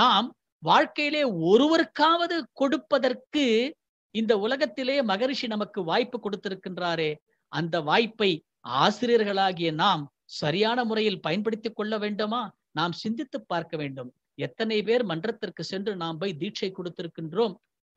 நாம் வாழ்க்கையிலே ஒருவருக்காவது கொடுப்பதற்கு இந்த உலகத்திலே மகரிஷி நமக்கு வாய்ப்பு கொடுத்திருக்கின்றாரே அந்த வாய்ப்பை ஆசிரியர்களாகிய நாம் சரியான முறையில் பயன்படுத்தி கொள்ள வேண்டுமா நாம் சிந்தித்து பார்க்க வேண்டும் எத்தனை பேர் மன்றத்திற்கு சென்று நாம் போய் தீட்சை கொடுத்திருக்கின்றோம்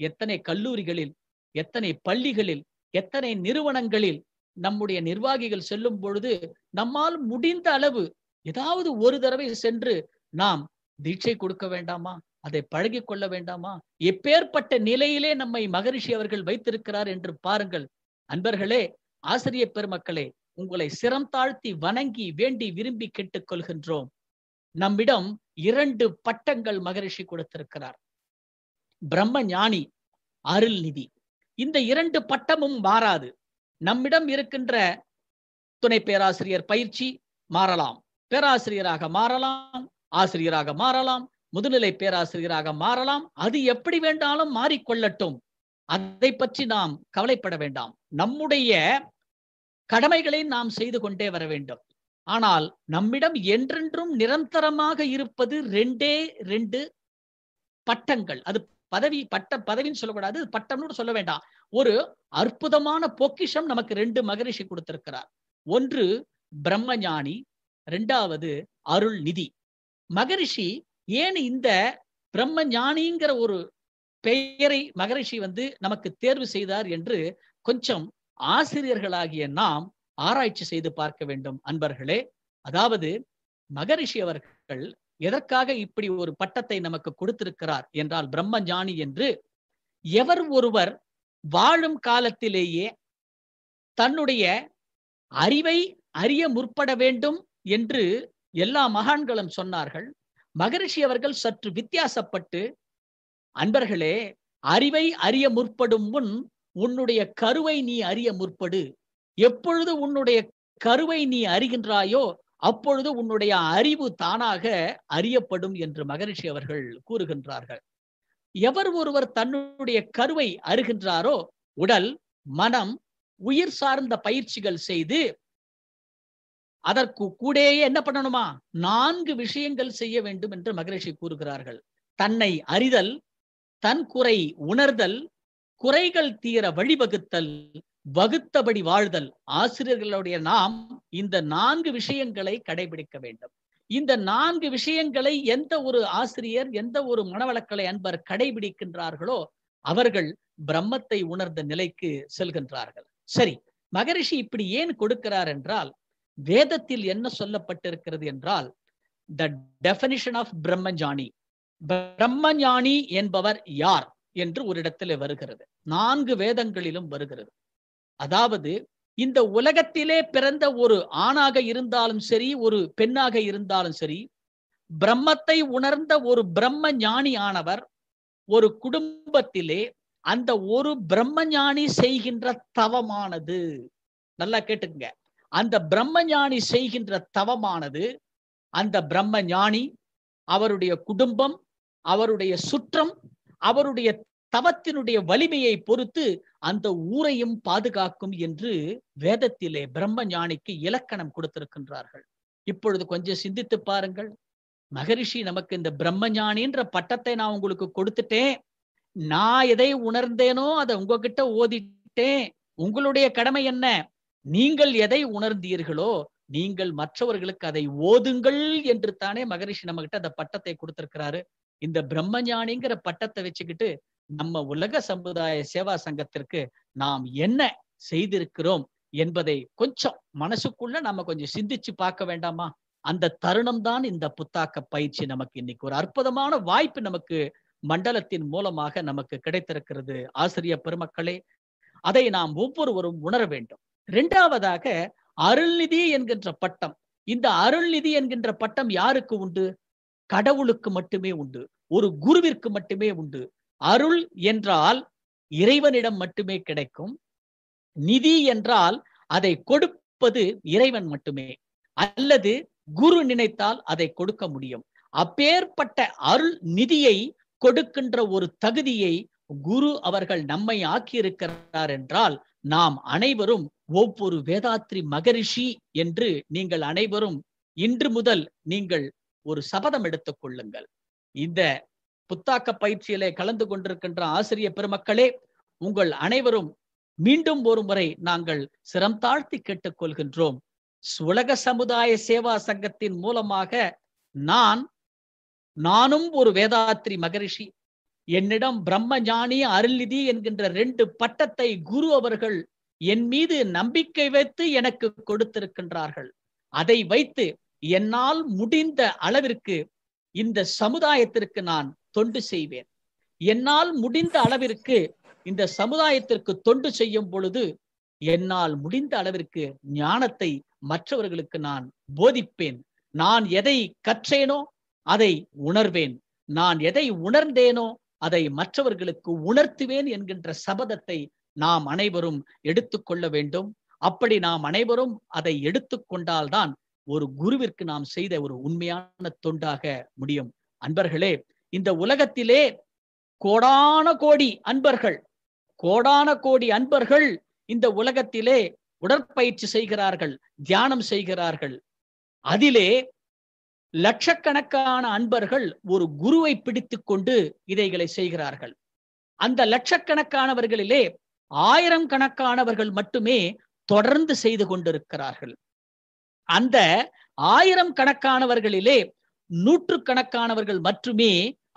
எத்தனை கல்லூரிகளில் எத்தனை பள்ளிகளில் எத்தனை நிறுவனங்களில் நம்முடைய நிர்வாகிகள் செல்லும் பொழுது நம்மால் முடிந்த அளவு ஏதாவது ஒரு தடவை சென்று நாம் தீட்சை கொடுக்க வேண்டாமா அதை பழகி கொள்ள வேண்டாமா எப்பேற்பட்ட நிலையிலே நம்மை மகரிஷி அவர்கள் வைத்திருக்கிறார் என்று பாருங்கள் அன்பர்களே ஆசிரிய பெருமக்களே உங்களை சிரம் தாழ்த்தி வணங்கி வேண்டி விரும்பி கேட்டுக்கொள்கின்றோம் நம்மிடம் இரண்டு பட்டங்கள் மகரிஷி கொடுத்திருக்கிறார் பிரம்ம ஞானி அருள் நிதி இந்த இரண்டு பட்டமும் மாறாது நம்மிடம் இருக்கின்ற துணை பேராசிரியர் பயிற்சி மாறலாம் பேராசிரியராக மாறலாம் ஆசிரியராக மாறலாம் முதுநிலை பேராசிரியராக மாறலாம் அது எப்படி வேண்டாலும் மாறிக்கொள்ளட்டும் அதை பற்றி நாம் கவலைப்பட வேண்டாம் நம்முடைய கடமைகளை நாம் செய்து கொண்டே வர வேண்டும் ஆனால் நம்மிடம் என்றென்றும் நிரந்தரமாக இருப்பது ரெண்டே ரெண்டு பட்டங்கள் அது பதவி பட்ட பதவின்னு சொல்லக்கூடாது பட்டம்னு சொல்ல வேண்டாம் ஒரு அற்புதமான பொக்கிஷம் நமக்கு ரெண்டு மகரிஷி கொடுத்திருக்கிறார் ஒன்று பிரம்மஞானி ரெண்டாவது அருள் நிதி மகரிஷி ஏன் இந்த பிரம்ம ஞானிங்கிற ஒரு பெயரை மகரிஷி வந்து நமக்கு தேர்வு செய்தார் என்று கொஞ்சம் ஆசிரியர்களாகிய நாம் ஆராய்ச்சி செய்து பார்க்க வேண்டும் அன்பர்களே அதாவது மகரிஷி அவர்கள் எதற்காக இப்படி ஒரு பட்டத்தை நமக்கு கொடுத்திருக்கிறார் என்றால் பிரம்ம ஞானி என்று எவர் ஒருவர் வாழும் காலத்திலேயே தன்னுடைய அறிவை அறிய முற்பட வேண்டும் என்று எல்லா மகான்களும் சொன்னார்கள் மகரிஷி அவர்கள் சற்று வித்தியாசப்பட்டு அன்பர்களே அறிவை அறிய முற்படும் முன் உன்னுடைய கருவை நீ அறிய முற்படு எப்பொழுது உன்னுடைய கருவை நீ அறிகின்றாயோ அப்பொழுது உன்னுடைய அறிவு தானாக அறியப்படும் என்று மகரிஷி அவர்கள் கூறுகின்றார்கள் எவர் ஒருவர் தன்னுடைய கருவை அறுகின்றாரோ உடல் மனம் உயிர் சார்ந்த பயிற்சிகள் செய்து அதற்கு கூடயே என்ன பண்ணணுமா நான்கு விஷயங்கள் செய்ய வேண்டும் என்று மகரிஷி கூறுகிறார்கள் தன்னை அறிதல் தன் குறை உணர்தல் குறைகள் தீர வழிவகுத்தல் வகுத்தபடி வாழ்தல் ஆசிரியர்களுடைய நாம் இந்த நான்கு விஷயங்களை கடைபிடிக்க வேண்டும் இந்த நான்கு விஷயங்களை எந்த ஒரு ஆசிரியர் எந்த ஒரு மனவளக்கலை அன்பர் கடைபிடிக்கின்றார்களோ அவர்கள் பிரம்மத்தை உணர்ந்த நிலைக்கு செல்கின்றார்கள் சரி மகரிஷி இப்படி ஏன் கொடுக்கிறார் என்றால் வேதத்தில் என்ன சொல்லப்பட்டிருக்கிறது என்றால் த டெபனிஷன் ஆஃப் பிரம்மஞானி பிரம்மஞானி என்பவர் யார் என்று ஒரு இடத்திலே வருகிறது நான்கு வேதங்களிலும் வருகிறது அதாவது இந்த உலகத்திலே பிறந்த ஒரு ஆணாக இருந்தாலும் சரி ஒரு பெண்ணாக இருந்தாலும் சரி பிரம்மத்தை உணர்ந்த ஒரு பிரம்ம ஞானி ஆனவர் ஒரு குடும்பத்திலே அந்த ஒரு பிரம்ம ஞானி செய்கின்ற தவமானது நல்லா கேட்டுக்கங்க அந்த பிரம்ம ஞானி செய்கின்ற தவமானது அந்த பிரம்ம ஞானி அவருடைய குடும்பம் அவருடைய சுற்றம் அவருடைய தவத்தினுடைய வலிமையை பொறுத்து அந்த ஊரையும் பாதுகாக்கும் என்று வேதத்திலே பிரம்ம ஞானிக்கு இலக்கணம் கொடுத்திருக்கின்றார்கள் இப்பொழுது கொஞ்சம் சிந்தித்து பாருங்கள் மகரிஷி நமக்கு இந்த பிரம்ம ஞானின்ற பட்டத்தை நான் உங்களுக்கு கொடுத்துட்டேன் நான் எதை உணர்ந்தேனோ அதை உங்ககிட்ட ஓதிட்டேன் உங்களுடைய கடமை என்ன நீங்கள் எதை உணர்ந்தீர்களோ நீங்கள் மற்றவர்களுக்கு அதை ஓதுங்கள் என்று தானே மகரிஷி நம்ம கிட்ட அந்த பட்டத்தை கொடுத்திருக்கிறாரு இந்த பிரம்மஞானிங்கிற பட்டத்தை வச்சுக்கிட்டு நம்ம உலக சமுதாய சேவா சங்கத்திற்கு நாம் என்ன செய்திருக்கிறோம் என்பதை கொஞ்சம் மனசுக்குள்ள நம்ம கொஞ்சம் சிந்திச்சு பார்க்க வேண்டாமா அந்த தருணம் தான் இந்த புத்தாக்க பயிற்சி நமக்கு இன்னைக்கு ஒரு அற்புதமான வாய்ப்பு நமக்கு மண்டலத்தின் மூலமாக நமக்கு கிடைத்திருக்கிறது ஆசிரியர் பெருமக்களே அதை நாம் ஒவ்வொருவரும் உணர வேண்டும் இரண்டாவதாக அருள்நிதி என்கின்ற பட்டம் இந்த அருள்நிதி என்கின்ற பட்டம் யாருக்கு உண்டு கடவுளுக்கு மட்டுமே உண்டு ஒரு குருவிற்கு மட்டுமே உண்டு அருள் என்றால் இறைவனிடம் மட்டுமே கிடைக்கும் நிதி என்றால் அதை கொடுப்பது இறைவன் மட்டுமே அல்லது குரு நினைத்தால் அதை கொடுக்க முடியும் அப்பேற்பட்ட அருள் நிதியை கொடுக்கின்ற ஒரு தகுதியை குரு அவர்கள் நம்மை ஆக்கியிருக்கிறார் என்றால் நாம் அனைவரும் ஒவ்வொரு வேதாத்ரி மகரிஷி என்று நீங்கள் அனைவரும் இன்று முதல் நீங்கள் ஒரு சபதம் எடுத்துக் கொள்ளுங்கள் இந்த புத்தாக்க பயிற்சியிலே கலந்து கொண்டிருக்கின்ற ஆசிரிய பெருமக்களே உங்கள் அனைவரும் மீண்டும் ஒரு முறை நாங்கள் சிரம் தாழ்த்தி கேட்டுக்கொள்கின்றோம் உலக சமுதாய சேவா சங்கத்தின் மூலமாக நான் நானும் ஒரு வேதாத்ரி மகரிஷி என்னிடம் பிரம்மஞானி அருள்நிதி என்கின்ற ரெண்டு பட்டத்தை குரு அவர்கள் என் மீது நம்பிக்கை வைத்து எனக்கு கொடுத்திருக்கின்றார்கள் அதை வைத்து என்னால் முடிந்த அளவிற்கு இந்த சமுதாயத்திற்கு நான் தொண்டு செய்வேன் என்னால் முடிந்த அளவிற்கு இந்த சமுதாயத்திற்கு தொண்டு செய்யும் பொழுது என்னால் முடிந்த அளவிற்கு ஞானத்தை மற்றவர்களுக்கு நான் போதிப்பேன் நான் எதை கற்றேனோ அதை உணர்வேன் நான் எதை உணர்ந்தேனோ அதை மற்றவர்களுக்கு உணர்த்துவேன் என்கின்ற சபதத்தை நாம் அனைவரும் எடுத்துக்கொள்ள வேண்டும் அப்படி நாம் அனைவரும் அதை எடுத்துக்கொண்டால்தான் ஒரு குருவிற்கு நாம் செய்த ஒரு உண்மையான தொண்டாக முடியும் அன்பர்களே இந்த உலகத்திலே கோடான கோடி அன்பர்கள் கோடான கோடி அன்பர்கள் இந்த உலகத்திலே உடற்பயிற்சி செய்கிறார்கள் தியானம் செய்கிறார்கள் அதிலே லட்சக்கணக்கான அன்பர்கள் ஒரு குருவை பிடித்து கொண்டு இதைகளை செய்கிறார்கள் அந்த லட்சக்கணக்கானவர்களிலே ஆயிரம் கணக்கானவர்கள் மட்டுமே தொடர்ந்து செய்து கொண்டிருக்கிறார்கள் அந்த ஆயிரம் கணக்கானவர்களிலே நூற்று கணக்கானவர்கள் மட்டுமே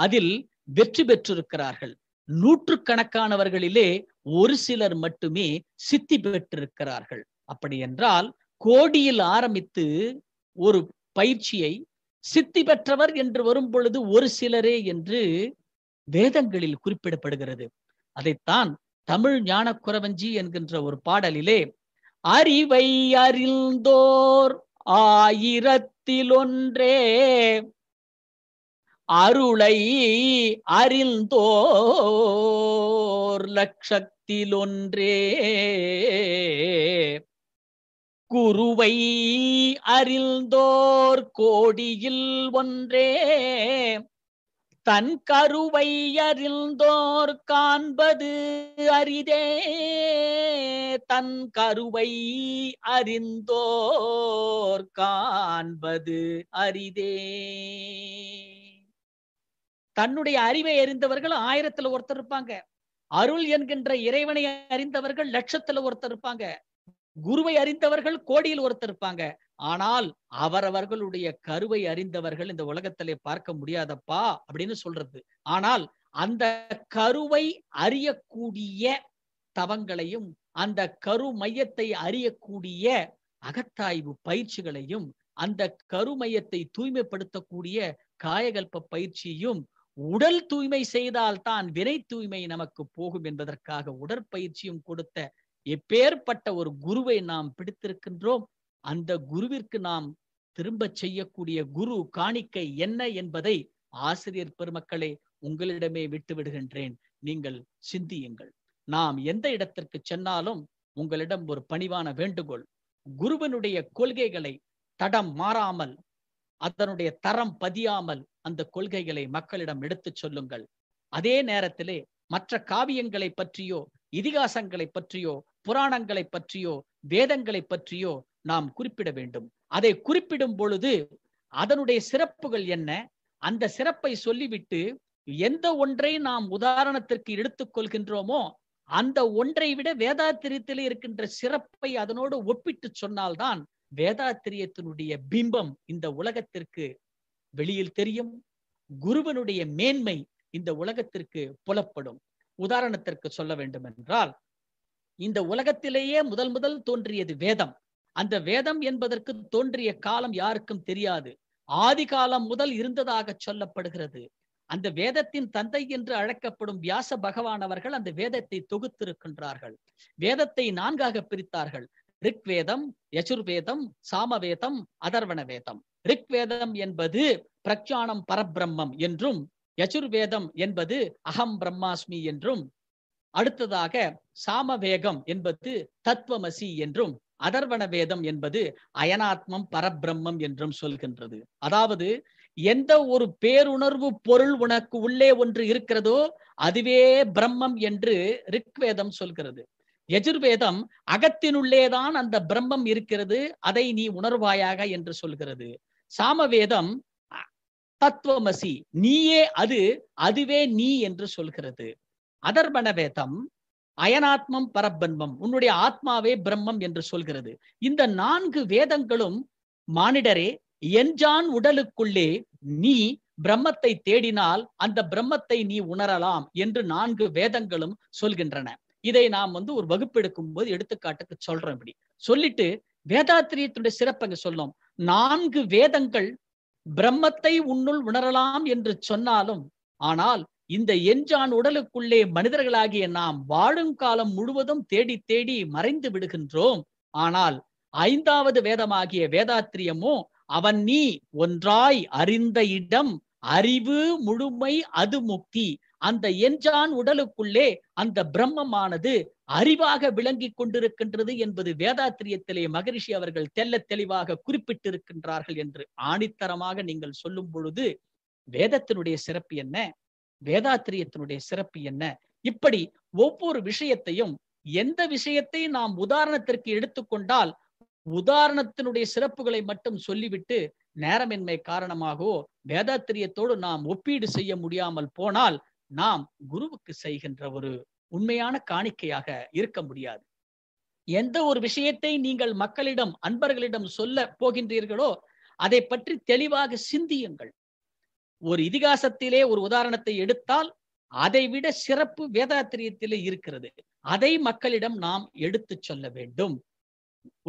அதில் வெற்றி பெற்றிருக்கிறார்கள் நூற்று கணக்கானவர்களிலே ஒரு சிலர் மட்டுமே சித்தி பெற்றிருக்கிறார்கள் அப்படி என்றால் கோடியில் ஆரம்பித்து ஒரு பயிற்சியை சித்தி பெற்றவர் என்று வரும் பொழுது ஒரு சிலரே என்று வேதங்களில் குறிப்பிடப்படுகிறது அதைத்தான் தமிழ் ஞானக்குறவஞ்சி என்கின்ற ஒரு பாடலிலே அறிவை அறிந்தோர் ஆயிரத்திலொன்றே அருளை அறிந்தோர் ஒன்றே குருவை அறிந்தோர் கோடியில் ஒன்றே தன் கருவை அறிந்தோர் காண்பது அரிதே தன் கருவை அறிந்தோர் காண்பது அரிதே தன்னுடைய அறிவை அறிந்தவர்கள் ஆயிரத்துல ஒருத்தர் இருப்பாங்க அருள் என்கின்ற இறைவனை அறிந்தவர்கள் லட்சத்துல ஒருத்தர் இருப்பாங்க குருவை அறிந்தவர்கள் கோடியில் ஒருத்தர் இருப்பாங்க ஆனால் அவரவர்களுடைய கருவை அறிந்தவர்கள் இந்த உலகத்திலே பார்க்க முடியாதப்பா அப்படின்னு சொல்றது ஆனால் அந்த கருவை அறியக்கூடிய தவங்களையும் அந்த கரு மையத்தை அறியக்கூடிய அகத்தாய்வு பயிற்சிகளையும் அந்த கருமையத்தை தூய்மைப்படுத்தக்கூடிய காயகல்ப பயிற்சியும் உடல் தூய்மை செய்தால்தான் வினை தூய்மை நமக்கு போகும் என்பதற்காக உடற்பயிற்சியும் கொடுத்த எப்பேற்பட்ட ஒரு குருவை நாம் பிடித்திருக்கின்றோம் அந்த குருவிற்கு நாம் திரும்ப செய்யக்கூடிய குரு காணிக்கை என்ன என்பதை ஆசிரியர் பெருமக்களே உங்களிடமே விட்டு விடுகின்றேன் நீங்கள் சிந்தியுங்கள் நாம் எந்த இடத்திற்கு சென்னாலும் உங்களிடம் ஒரு பணிவான வேண்டுகோள் குருவனுடைய கொள்கைகளை தடம் மாறாமல் அதனுடைய தரம் பதியாமல் அந்த கொள்கைகளை மக்களிடம் எடுத்துச் சொல்லுங்கள் அதே நேரத்திலே மற்ற காவியங்களை பற்றியோ இதிகாசங்களை பற்றியோ புராணங்களை பற்றியோ வேதங்களை பற்றியோ நாம் குறிப்பிட வேண்டும் அதை குறிப்பிடும் பொழுது அதனுடைய சிறப்புகள் என்ன அந்த சிறப்பை சொல்லிவிட்டு எந்த ஒன்றை நாம் உதாரணத்திற்கு எடுத்துக்கொள்கின்றோமோ அந்த ஒன்றை விட வேதாத்திரியத்திலே இருக்கின்ற சிறப்பை அதனோடு ஒப்பிட்டு சொன்னால்தான் வேதாத்திரியத்தினுடைய பிம்பம் இந்த உலகத்திற்கு வெளியில் தெரியும் குருவனுடைய மேன்மை இந்த உலகத்திற்கு புலப்படும் உதாரணத்திற்கு சொல்ல வேண்டும் என்றால் இந்த உலகத்திலேயே முதல் முதல் தோன்றியது வேதம் அந்த வேதம் என்பதற்கு தோன்றிய காலம் யாருக்கும் தெரியாது ஆதி காலம் முதல் இருந்ததாக சொல்லப்படுகிறது அந்த வேதத்தின் தந்தை என்று அழைக்கப்படும் வியாச பகவான் அவர்கள் அந்த வேதத்தை தொகுத்திருக்கின்றார்கள் வேதத்தை நான்காக பிரித்தார்கள் ரிக்வேதம் யசுர்வேதம் சாமவேதம் அதர்வண வேதம் ரிக்வேதம் என்பது பிரக்யானம் பரபிரம்மம் என்றும் யசுர்வேதம் என்பது அகம் பிரம்மாஸ்மி என்றும் அடுத்ததாக சாமவேகம் என்பது தத்துவமசி என்றும் அதர்வன வேதம் என்பது அயனாத்மம் பரபிரம்மம் என்றும் சொல்கின்றது அதாவது எந்த ஒரு பேருணர்வு பொருள் உனக்கு உள்ளே ஒன்று இருக்கிறதோ அதுவே பிரம்மம் என்று ரிக்வேதம் சொல்கிறது எஜுர்வேதம் அகத்தினுள்ளேதான் அந்த பிரம்மம் இருக்கிறது அதை நீ உணர்வாயாக என்று சொல்கிறது சாமவேதம் தத்துவமசி நீயே அது அதுவே நீ என்று சொல்கிறது அதர்பணவேதம் அயனாத்மம் பரபிரம்மம் உன்னுடைய ஆத்மாவே பிரம்மம் என்று சொல்கிறது இந்த நான்கு வேதங்களும் மானிடரே என்ஜான் உடலுக்குள்ளே நீ பிரம்மத்தை தேடினால் அந்த பிரம்மத்தை நீ உணரலாம் என்று நான்கு வேதங்களும் சொல்கின்றன இதை நாம் வந்து ஒரு எடுக்கும் போது எடுத்துக்காட்டுக்கு சொல்றோம் இப்படி சொல்லிட்டு வேதாத்திரியத்துடைய சிறப்பங்க சொல்லும் நான்கு வேதங்கள் பிரம்மத்தை உன்னுள் உணரலாம் என்று சொன்னாலும் ஆனால் இந்த எஞ்சான் உடலுக்குள்ளே மனிதர்களாகிய நாம் வாழும் காலம் முழுவதும் தேடி தேடி மறைந்து விடுகின்றோம் ஆனால் ஐந்தாவது வேதமாகிய வேதாத்திரியமோ அவன் நீ ஒன்றாய் அறிந்த இடம் அறிவு முழுமை அது முக்தி அந்த எஞ்சான் உடலுக்குள்ளே அந்த பிரம்மமானது அறிவாக விளங்கி கொண்டிருக்கின்றது என்பது வேதாத்திரியத்திலே மகரிஷி அவர்கள் தெல்ல தெளிவாக குறிப்பிட்டிருக்கின்றார்கள் என்று ஆணித்தரமாக நீங்கள் சொல்லும் பொழுது வேதத்தினுடைய சிறப்பு என்ன வேதாத்திரியத்தினுடைய சிறப்பு என்ன இப்படி ஒவ்வொரு விஷயத்தையும் எந்த விஷயத்தை நாம் உதாரணத்திற்கு எடுத்துக்கொண்டால் உதாரணத்தினுடைய சிறப்புகளை மட்டும் சொல்லிவிட்டு நேரமின்மை காரணமாகவோ வேதாத்திரியத்தோடு நாம் ஒப்பீடு செய்ய முடியாமல் போனால் நாம் குருவுக்கு செய்கின்ற ஒரு உண்மையான காணிக்கையாக இருக்க முடியாது எந்த ஒரு விஷயத்தை நீங்கள் மக்களிடம் அன்பர்களிடம் சொல்ல போகின்றீர்களோ அதை பற்றி தெளிவாக சிந்தியுங்கள் ஒரு இதிகாசத்திலே ஒரு உதாரணத்தை எடுத்தால் அதை விட சிறப்பு வேதாத்திரியத்திலே இருக்கிறது அதை மக்களிடம் நாம் எடுத்து சொல்ல வேண்டும்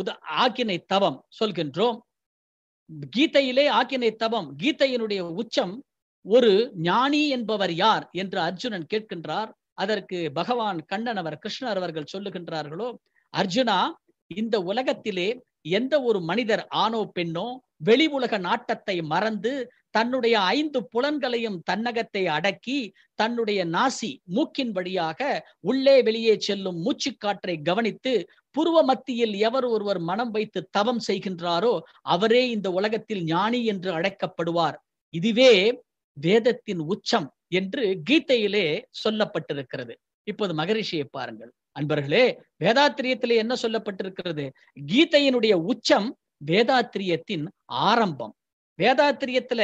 உத ஆக்கினை தவம் சொல்கின்றோம் கீதையிலே ஆக்கினை தவம் கீதையினுடைய உச்சம் ஒரு ஞானி என்பவர் யார் என்று அர்ஜுனன் கேட்கின்றார் அதற்கு பகவான் கண்ணன் அவர் கிருஷ்ணர் அவர்கள் சொல்லுகின்றார்களோ அர்ஜுனா இந்த உலகத்திலே எந்த ஒரு மனிதர் ஆணோ பெண்ணோ வெளி உலக நாட்டத்தை மறந்து தன்னுடைய ஐந்து புலன்களையும் தன்னகத்தை அடக்கி தன்னுடைய நாசி மூக்கின் வழியாக உள்ளே வெளியே செல்லும் மூச்சுக்காற்றை கவனித்து புருவ மத்தியில் எவர் ஒருவர் மனம் வைத்து தவம் செய்கின்றாரோ அவரே இந்த உலகத்தில் ஞானி என்று அழைக்கப்படுவார் இதுவே வேதத்தின் உச்சம் என்று கீதையிலே சொல்லப்பட்டிருக்கிறது இப்போது மகரிஷியை பாருங்கள் அன்பர்களே வேதாத்திரியத்திலே என்ன சொல்லப்பட்டிருக்கிறது கீதையினுடைய உச்சம் வேதாத்திரியத்தின் ஆரம்பம் வேதாத்திரியத்துல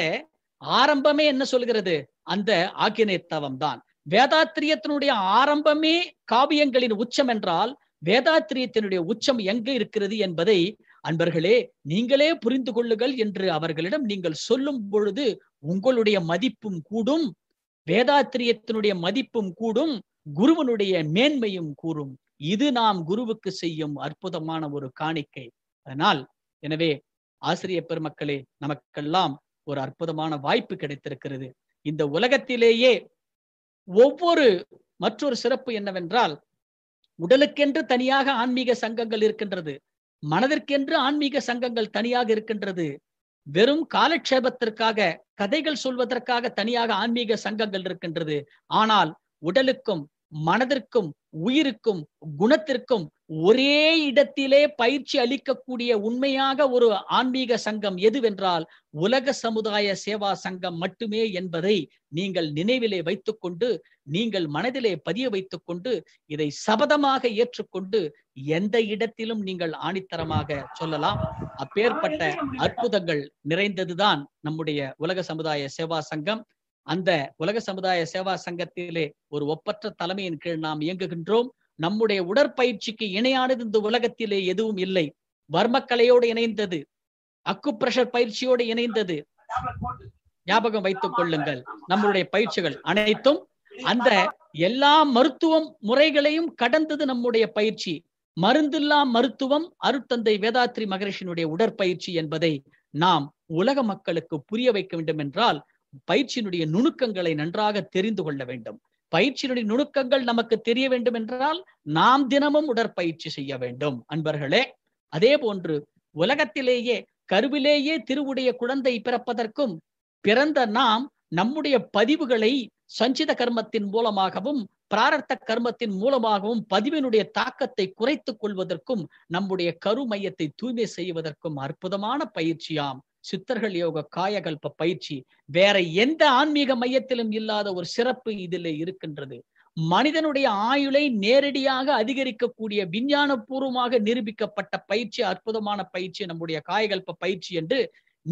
ஆரம்பமே என்ன சொல்கிறது அந்த ஆக்கினேத்தவம் தான் வேதாத்திரியத்தினுடைய ஆரம்பமே காவியங்களின் உச்சம் என்றால் வேதாத்திரியத்தினுடைய உச்சம் எங்கு இருக்கிறது என்பதை அன்பர்களே நீங்களே புரிந்து கொள்ளுங்கள் என்று அவர்களிடம் நீங்கள் சொல்லும் பொழுது உங்களுடைய மதிப்பும் கூடும் வேதாத்திரியத்தினுடைய மதிப்பும் கூடும் குருவனுடைய மேன்மையும் கூறும் இது நாம் குருவுக்கு செய்யும் அற்புதமான ஒரு காணிக்கை அதனால் எனவே ஆசிரிய பெருமக்களே நமக்கெல்லாம் ஒரு அற்புதமான வாய்ப்பு கிடைத்திருக்கிறது இந்த உலகத்திலேயே ஒவ்வொரு மற்றொரு சிறப்பு என்னவென்றால் உடலுக்கென்று தனியாக ஆன்மீக சங்கங்கள் இருக்கின்றது மனதிற்கென்று ஆன்மீக சங்கங்கள் தனியாக இருக்கின்றது வெறும் காலக்ஷேபத்திற்காக கதைகள் சொல்வதற்காக தனியாக ஆன்மீக சங்கங்கள் இருக்கின்றது ஆனால் உடலுக்கும் மனதிற்கும் உயிருக்கும் குணத்திற்கும் ஒரே இடத்திலே பயிற்சி அளிக்கக்கூடிய உண்மையாக ஒரு ஆன்மீக சங்கம் எதுவென்றால் உலக சமுதாய சேவா சங்கம் மட்டுமே என்பதை நீங்கள் நினைவிலே வைத்துக்கொண்டு நீங்கள் மனதிலே பதிய வைத்துக்கொண்டு இதை சபதமாக ஏற்றுக்கொண்டு எந்த இடத்திலும் நீங்கள் ஆணித்தரமாக சொல்லலாம் அப்பேற்பட்ட அற்புதங்கள் நிறைந்ததுதான் நம்முடைய உலக சமுதாய சேவா சங்கம் அந்த உலக சமுதாய சேவா சங்கத்திலே ஒரு ஒப்பற்ற தலைமையின் கீழ் நாம் இயங்குகின்றோம் நம்முடைய உடற்பயிற்சிக்கு இணையானது இந்த உலகத்திலே எதுவும் இல்லை வர்மக்கலையோடு இணைந்தது அக்கு பிரஷர் பயிற்சியோடு இணைந்தது ஞாபகம் வைத்துக் கொள்ளுங்கள் நம்மளுடைய பயிற்சிகள் அனைத்தும் அந்த எல்லா மருத்துவம் முறைகளையும் கடந்தது நம்முடைய பயிற்சி மருந்தில்லா மருத்துவம் அருட்தந்தை வேதாத்ரி மகரிஷினுடைய உடற்பயிற்சி என்பதை நாம் உலக மக்களுக்கு புரிய வைக்க வேண்டும் என்றால் பயிற்சியினுடைய நுணுக்கங்களை நன்றாக தெரிந்து கொள்ள வேண்டும் பயிற்சியினுடைய நுணுக்கங்கள் நமக்கு தெரிய வேண்டும் என்றால் நாம் தினமும் உடற்பயிற்சி செய்ய வேண்டும் அன்பர்களே அதே போன்று உலகத்திலேயே கருவிலேயே திருவுடைய குழந்தை பிறப்பதற்கும் பிறந்த நாம் நம்முடைய பதிவுகளை சஞ்சித கர்மத்தின் மூலமாகவும் பிராரத்த கர்மத்தின் மூலமாகவும் பதிவினுடைய தாக்கத்தை குறைத்துக் கொள்வதற்கும் நம்முடைய கருமையத்தை தூய்மை செய்வதற்கும் அற்புதமான பயிற்சியாம் சித்தர்கள் யோக காயகல்ப பயிற்சி வேற எந்த ஆன்மீக மையத்திலும் இல்லாத ஒரு சிறப்பு இதில் இருக்கின்றது மனிதனுடைய ஆயுளை நேரடியாக அதிகரிக்கக்கூடிய விஞ்ஞானபூர்வமாக நிரூபிக்கப்பட்ட பயிற்சி அற்புதமான பயிற்சி நம்முடைய காயகல்ப பயிற்சி என்று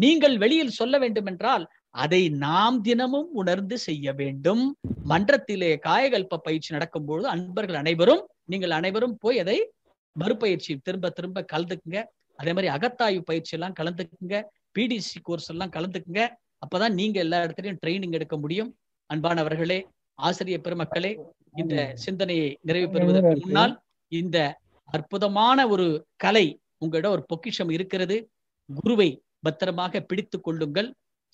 நீங்கள் வெளியில் சொல்ல வேண்டுமென்றால் அதை நாம் தினமும் உணர்ந்து செய்ய வேண்டும் மன்றத்திலே காயகல்ப பயிற்சி நடக்கும்பொழுது அன்பர்கள் அனைவரும் நீங்கள் அனைவரும் போய் அதை மறுபயிற்சி திரும்ப திரும்ப கலந்துக்குங்க அதே மாதிரி அகத்தாய்வு பயிற்சி எல்லாம் கலந்துக்குங்க பிடிசி கோர்ஸ் எல்லாம் கலந்துக்குங்க அப்பதான் நீங்க எல்லா இடத்துலையும் ட்ரைனிங் எடுக்க முடியும் அன்பானவர்களே ஆசிரியர் பெருமக்களே இந்த சிந்தனையை நிறைவு பெறுவதற்கு முன்னால் இந்த அற்புதமான ஒரு கலை உங்களிடம் ஒரு பொக்கிஷம் இருக்கிறது குருவை பத்திரமாக பிடித்து கொள்ளுங்கள்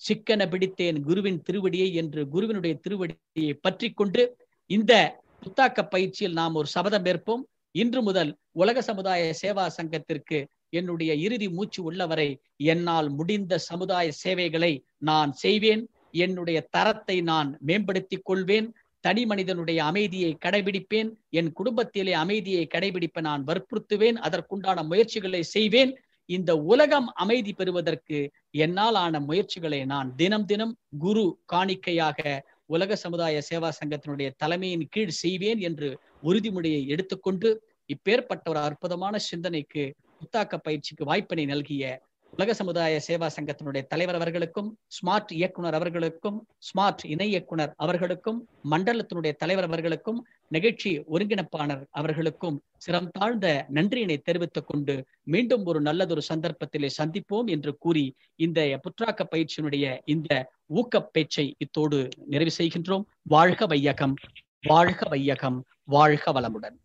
சிக்கன பிடித்தேன் குருவின் திருவடியை என்று குருவினுடைய திருவடியை பற்றி கொண்டு இந்த புத்தாக்க பயிற்சியில் நாம் ஒரு சபதம் ஏற்போம் இன்று முதல் உலக சமுதாய சேவா சங்கத்திற்கு என்னுடைய இறுதி மூச்சு உள்ளவரை என்னால் முடிந்த சமுதாய சேவைகளை நான் செய்வேன் என்னுடைய தரத்தை நான் மேம்படுத்திக் கொள்வேன் தனி மனிதனுடைய அமைதியை கடைபிடிப்பேன் என் குடும்பத்திலே அமைதியை கடைபிடிப்ப நான் வற்புறுத்துவேன் அதற்குண்டான முயற்சிகளை செய்வேன் இந்த உலகம் அமைதி பெறுவதற்கு என்னால் ஆன முயற்சிகளை நான் தினம் தினம் குரு காணிக்கையாக உலக சமுதாய சேவா சங்கத்தினுடைய தலைமையின் கீழ் செய்வேன் என்று உறுதிமொழியை எடுத்துக்கொண்டு இப்பேற்பட்ட ஒரு அற்புதமான சிந்தனைக்கு புத்தாக்க பயிற்சிக்கு வாய்ப்பினை நல்கிய உலக சமுதாய சேவா சங்கத்தினுடைய தலைவர் அவர்களுக்கும் ஸ்மார்ட் இயக்குனர் அவர்களுக்கும் ஸ்மார்ட் இணை இயக்குனர் அவர்களுக்கும் மண்டலத்தினுடைய தலைவர் அவர்களுக்கும் நிகழ்ச்சி ஒருங்கிணைப்பாளர் அவர்களுக்கும் சிரம் தாழ்ந்த நன்றியினை தெரிவித்துக் கொண்டு மீண்டும் ஒரு நல்லதொரு சந்தர்ப்பத்திலே சந்திப்போம் என்று கூறி இந்த புற்றாக்க பயிற்சியினுடைய இந்த ஊக்க பேச்சை இத்தோடு நிறைவு செய்கின்றோம் வாழ்க வையகம் வாழ்க வையகம் வாழ்க வளமுடன்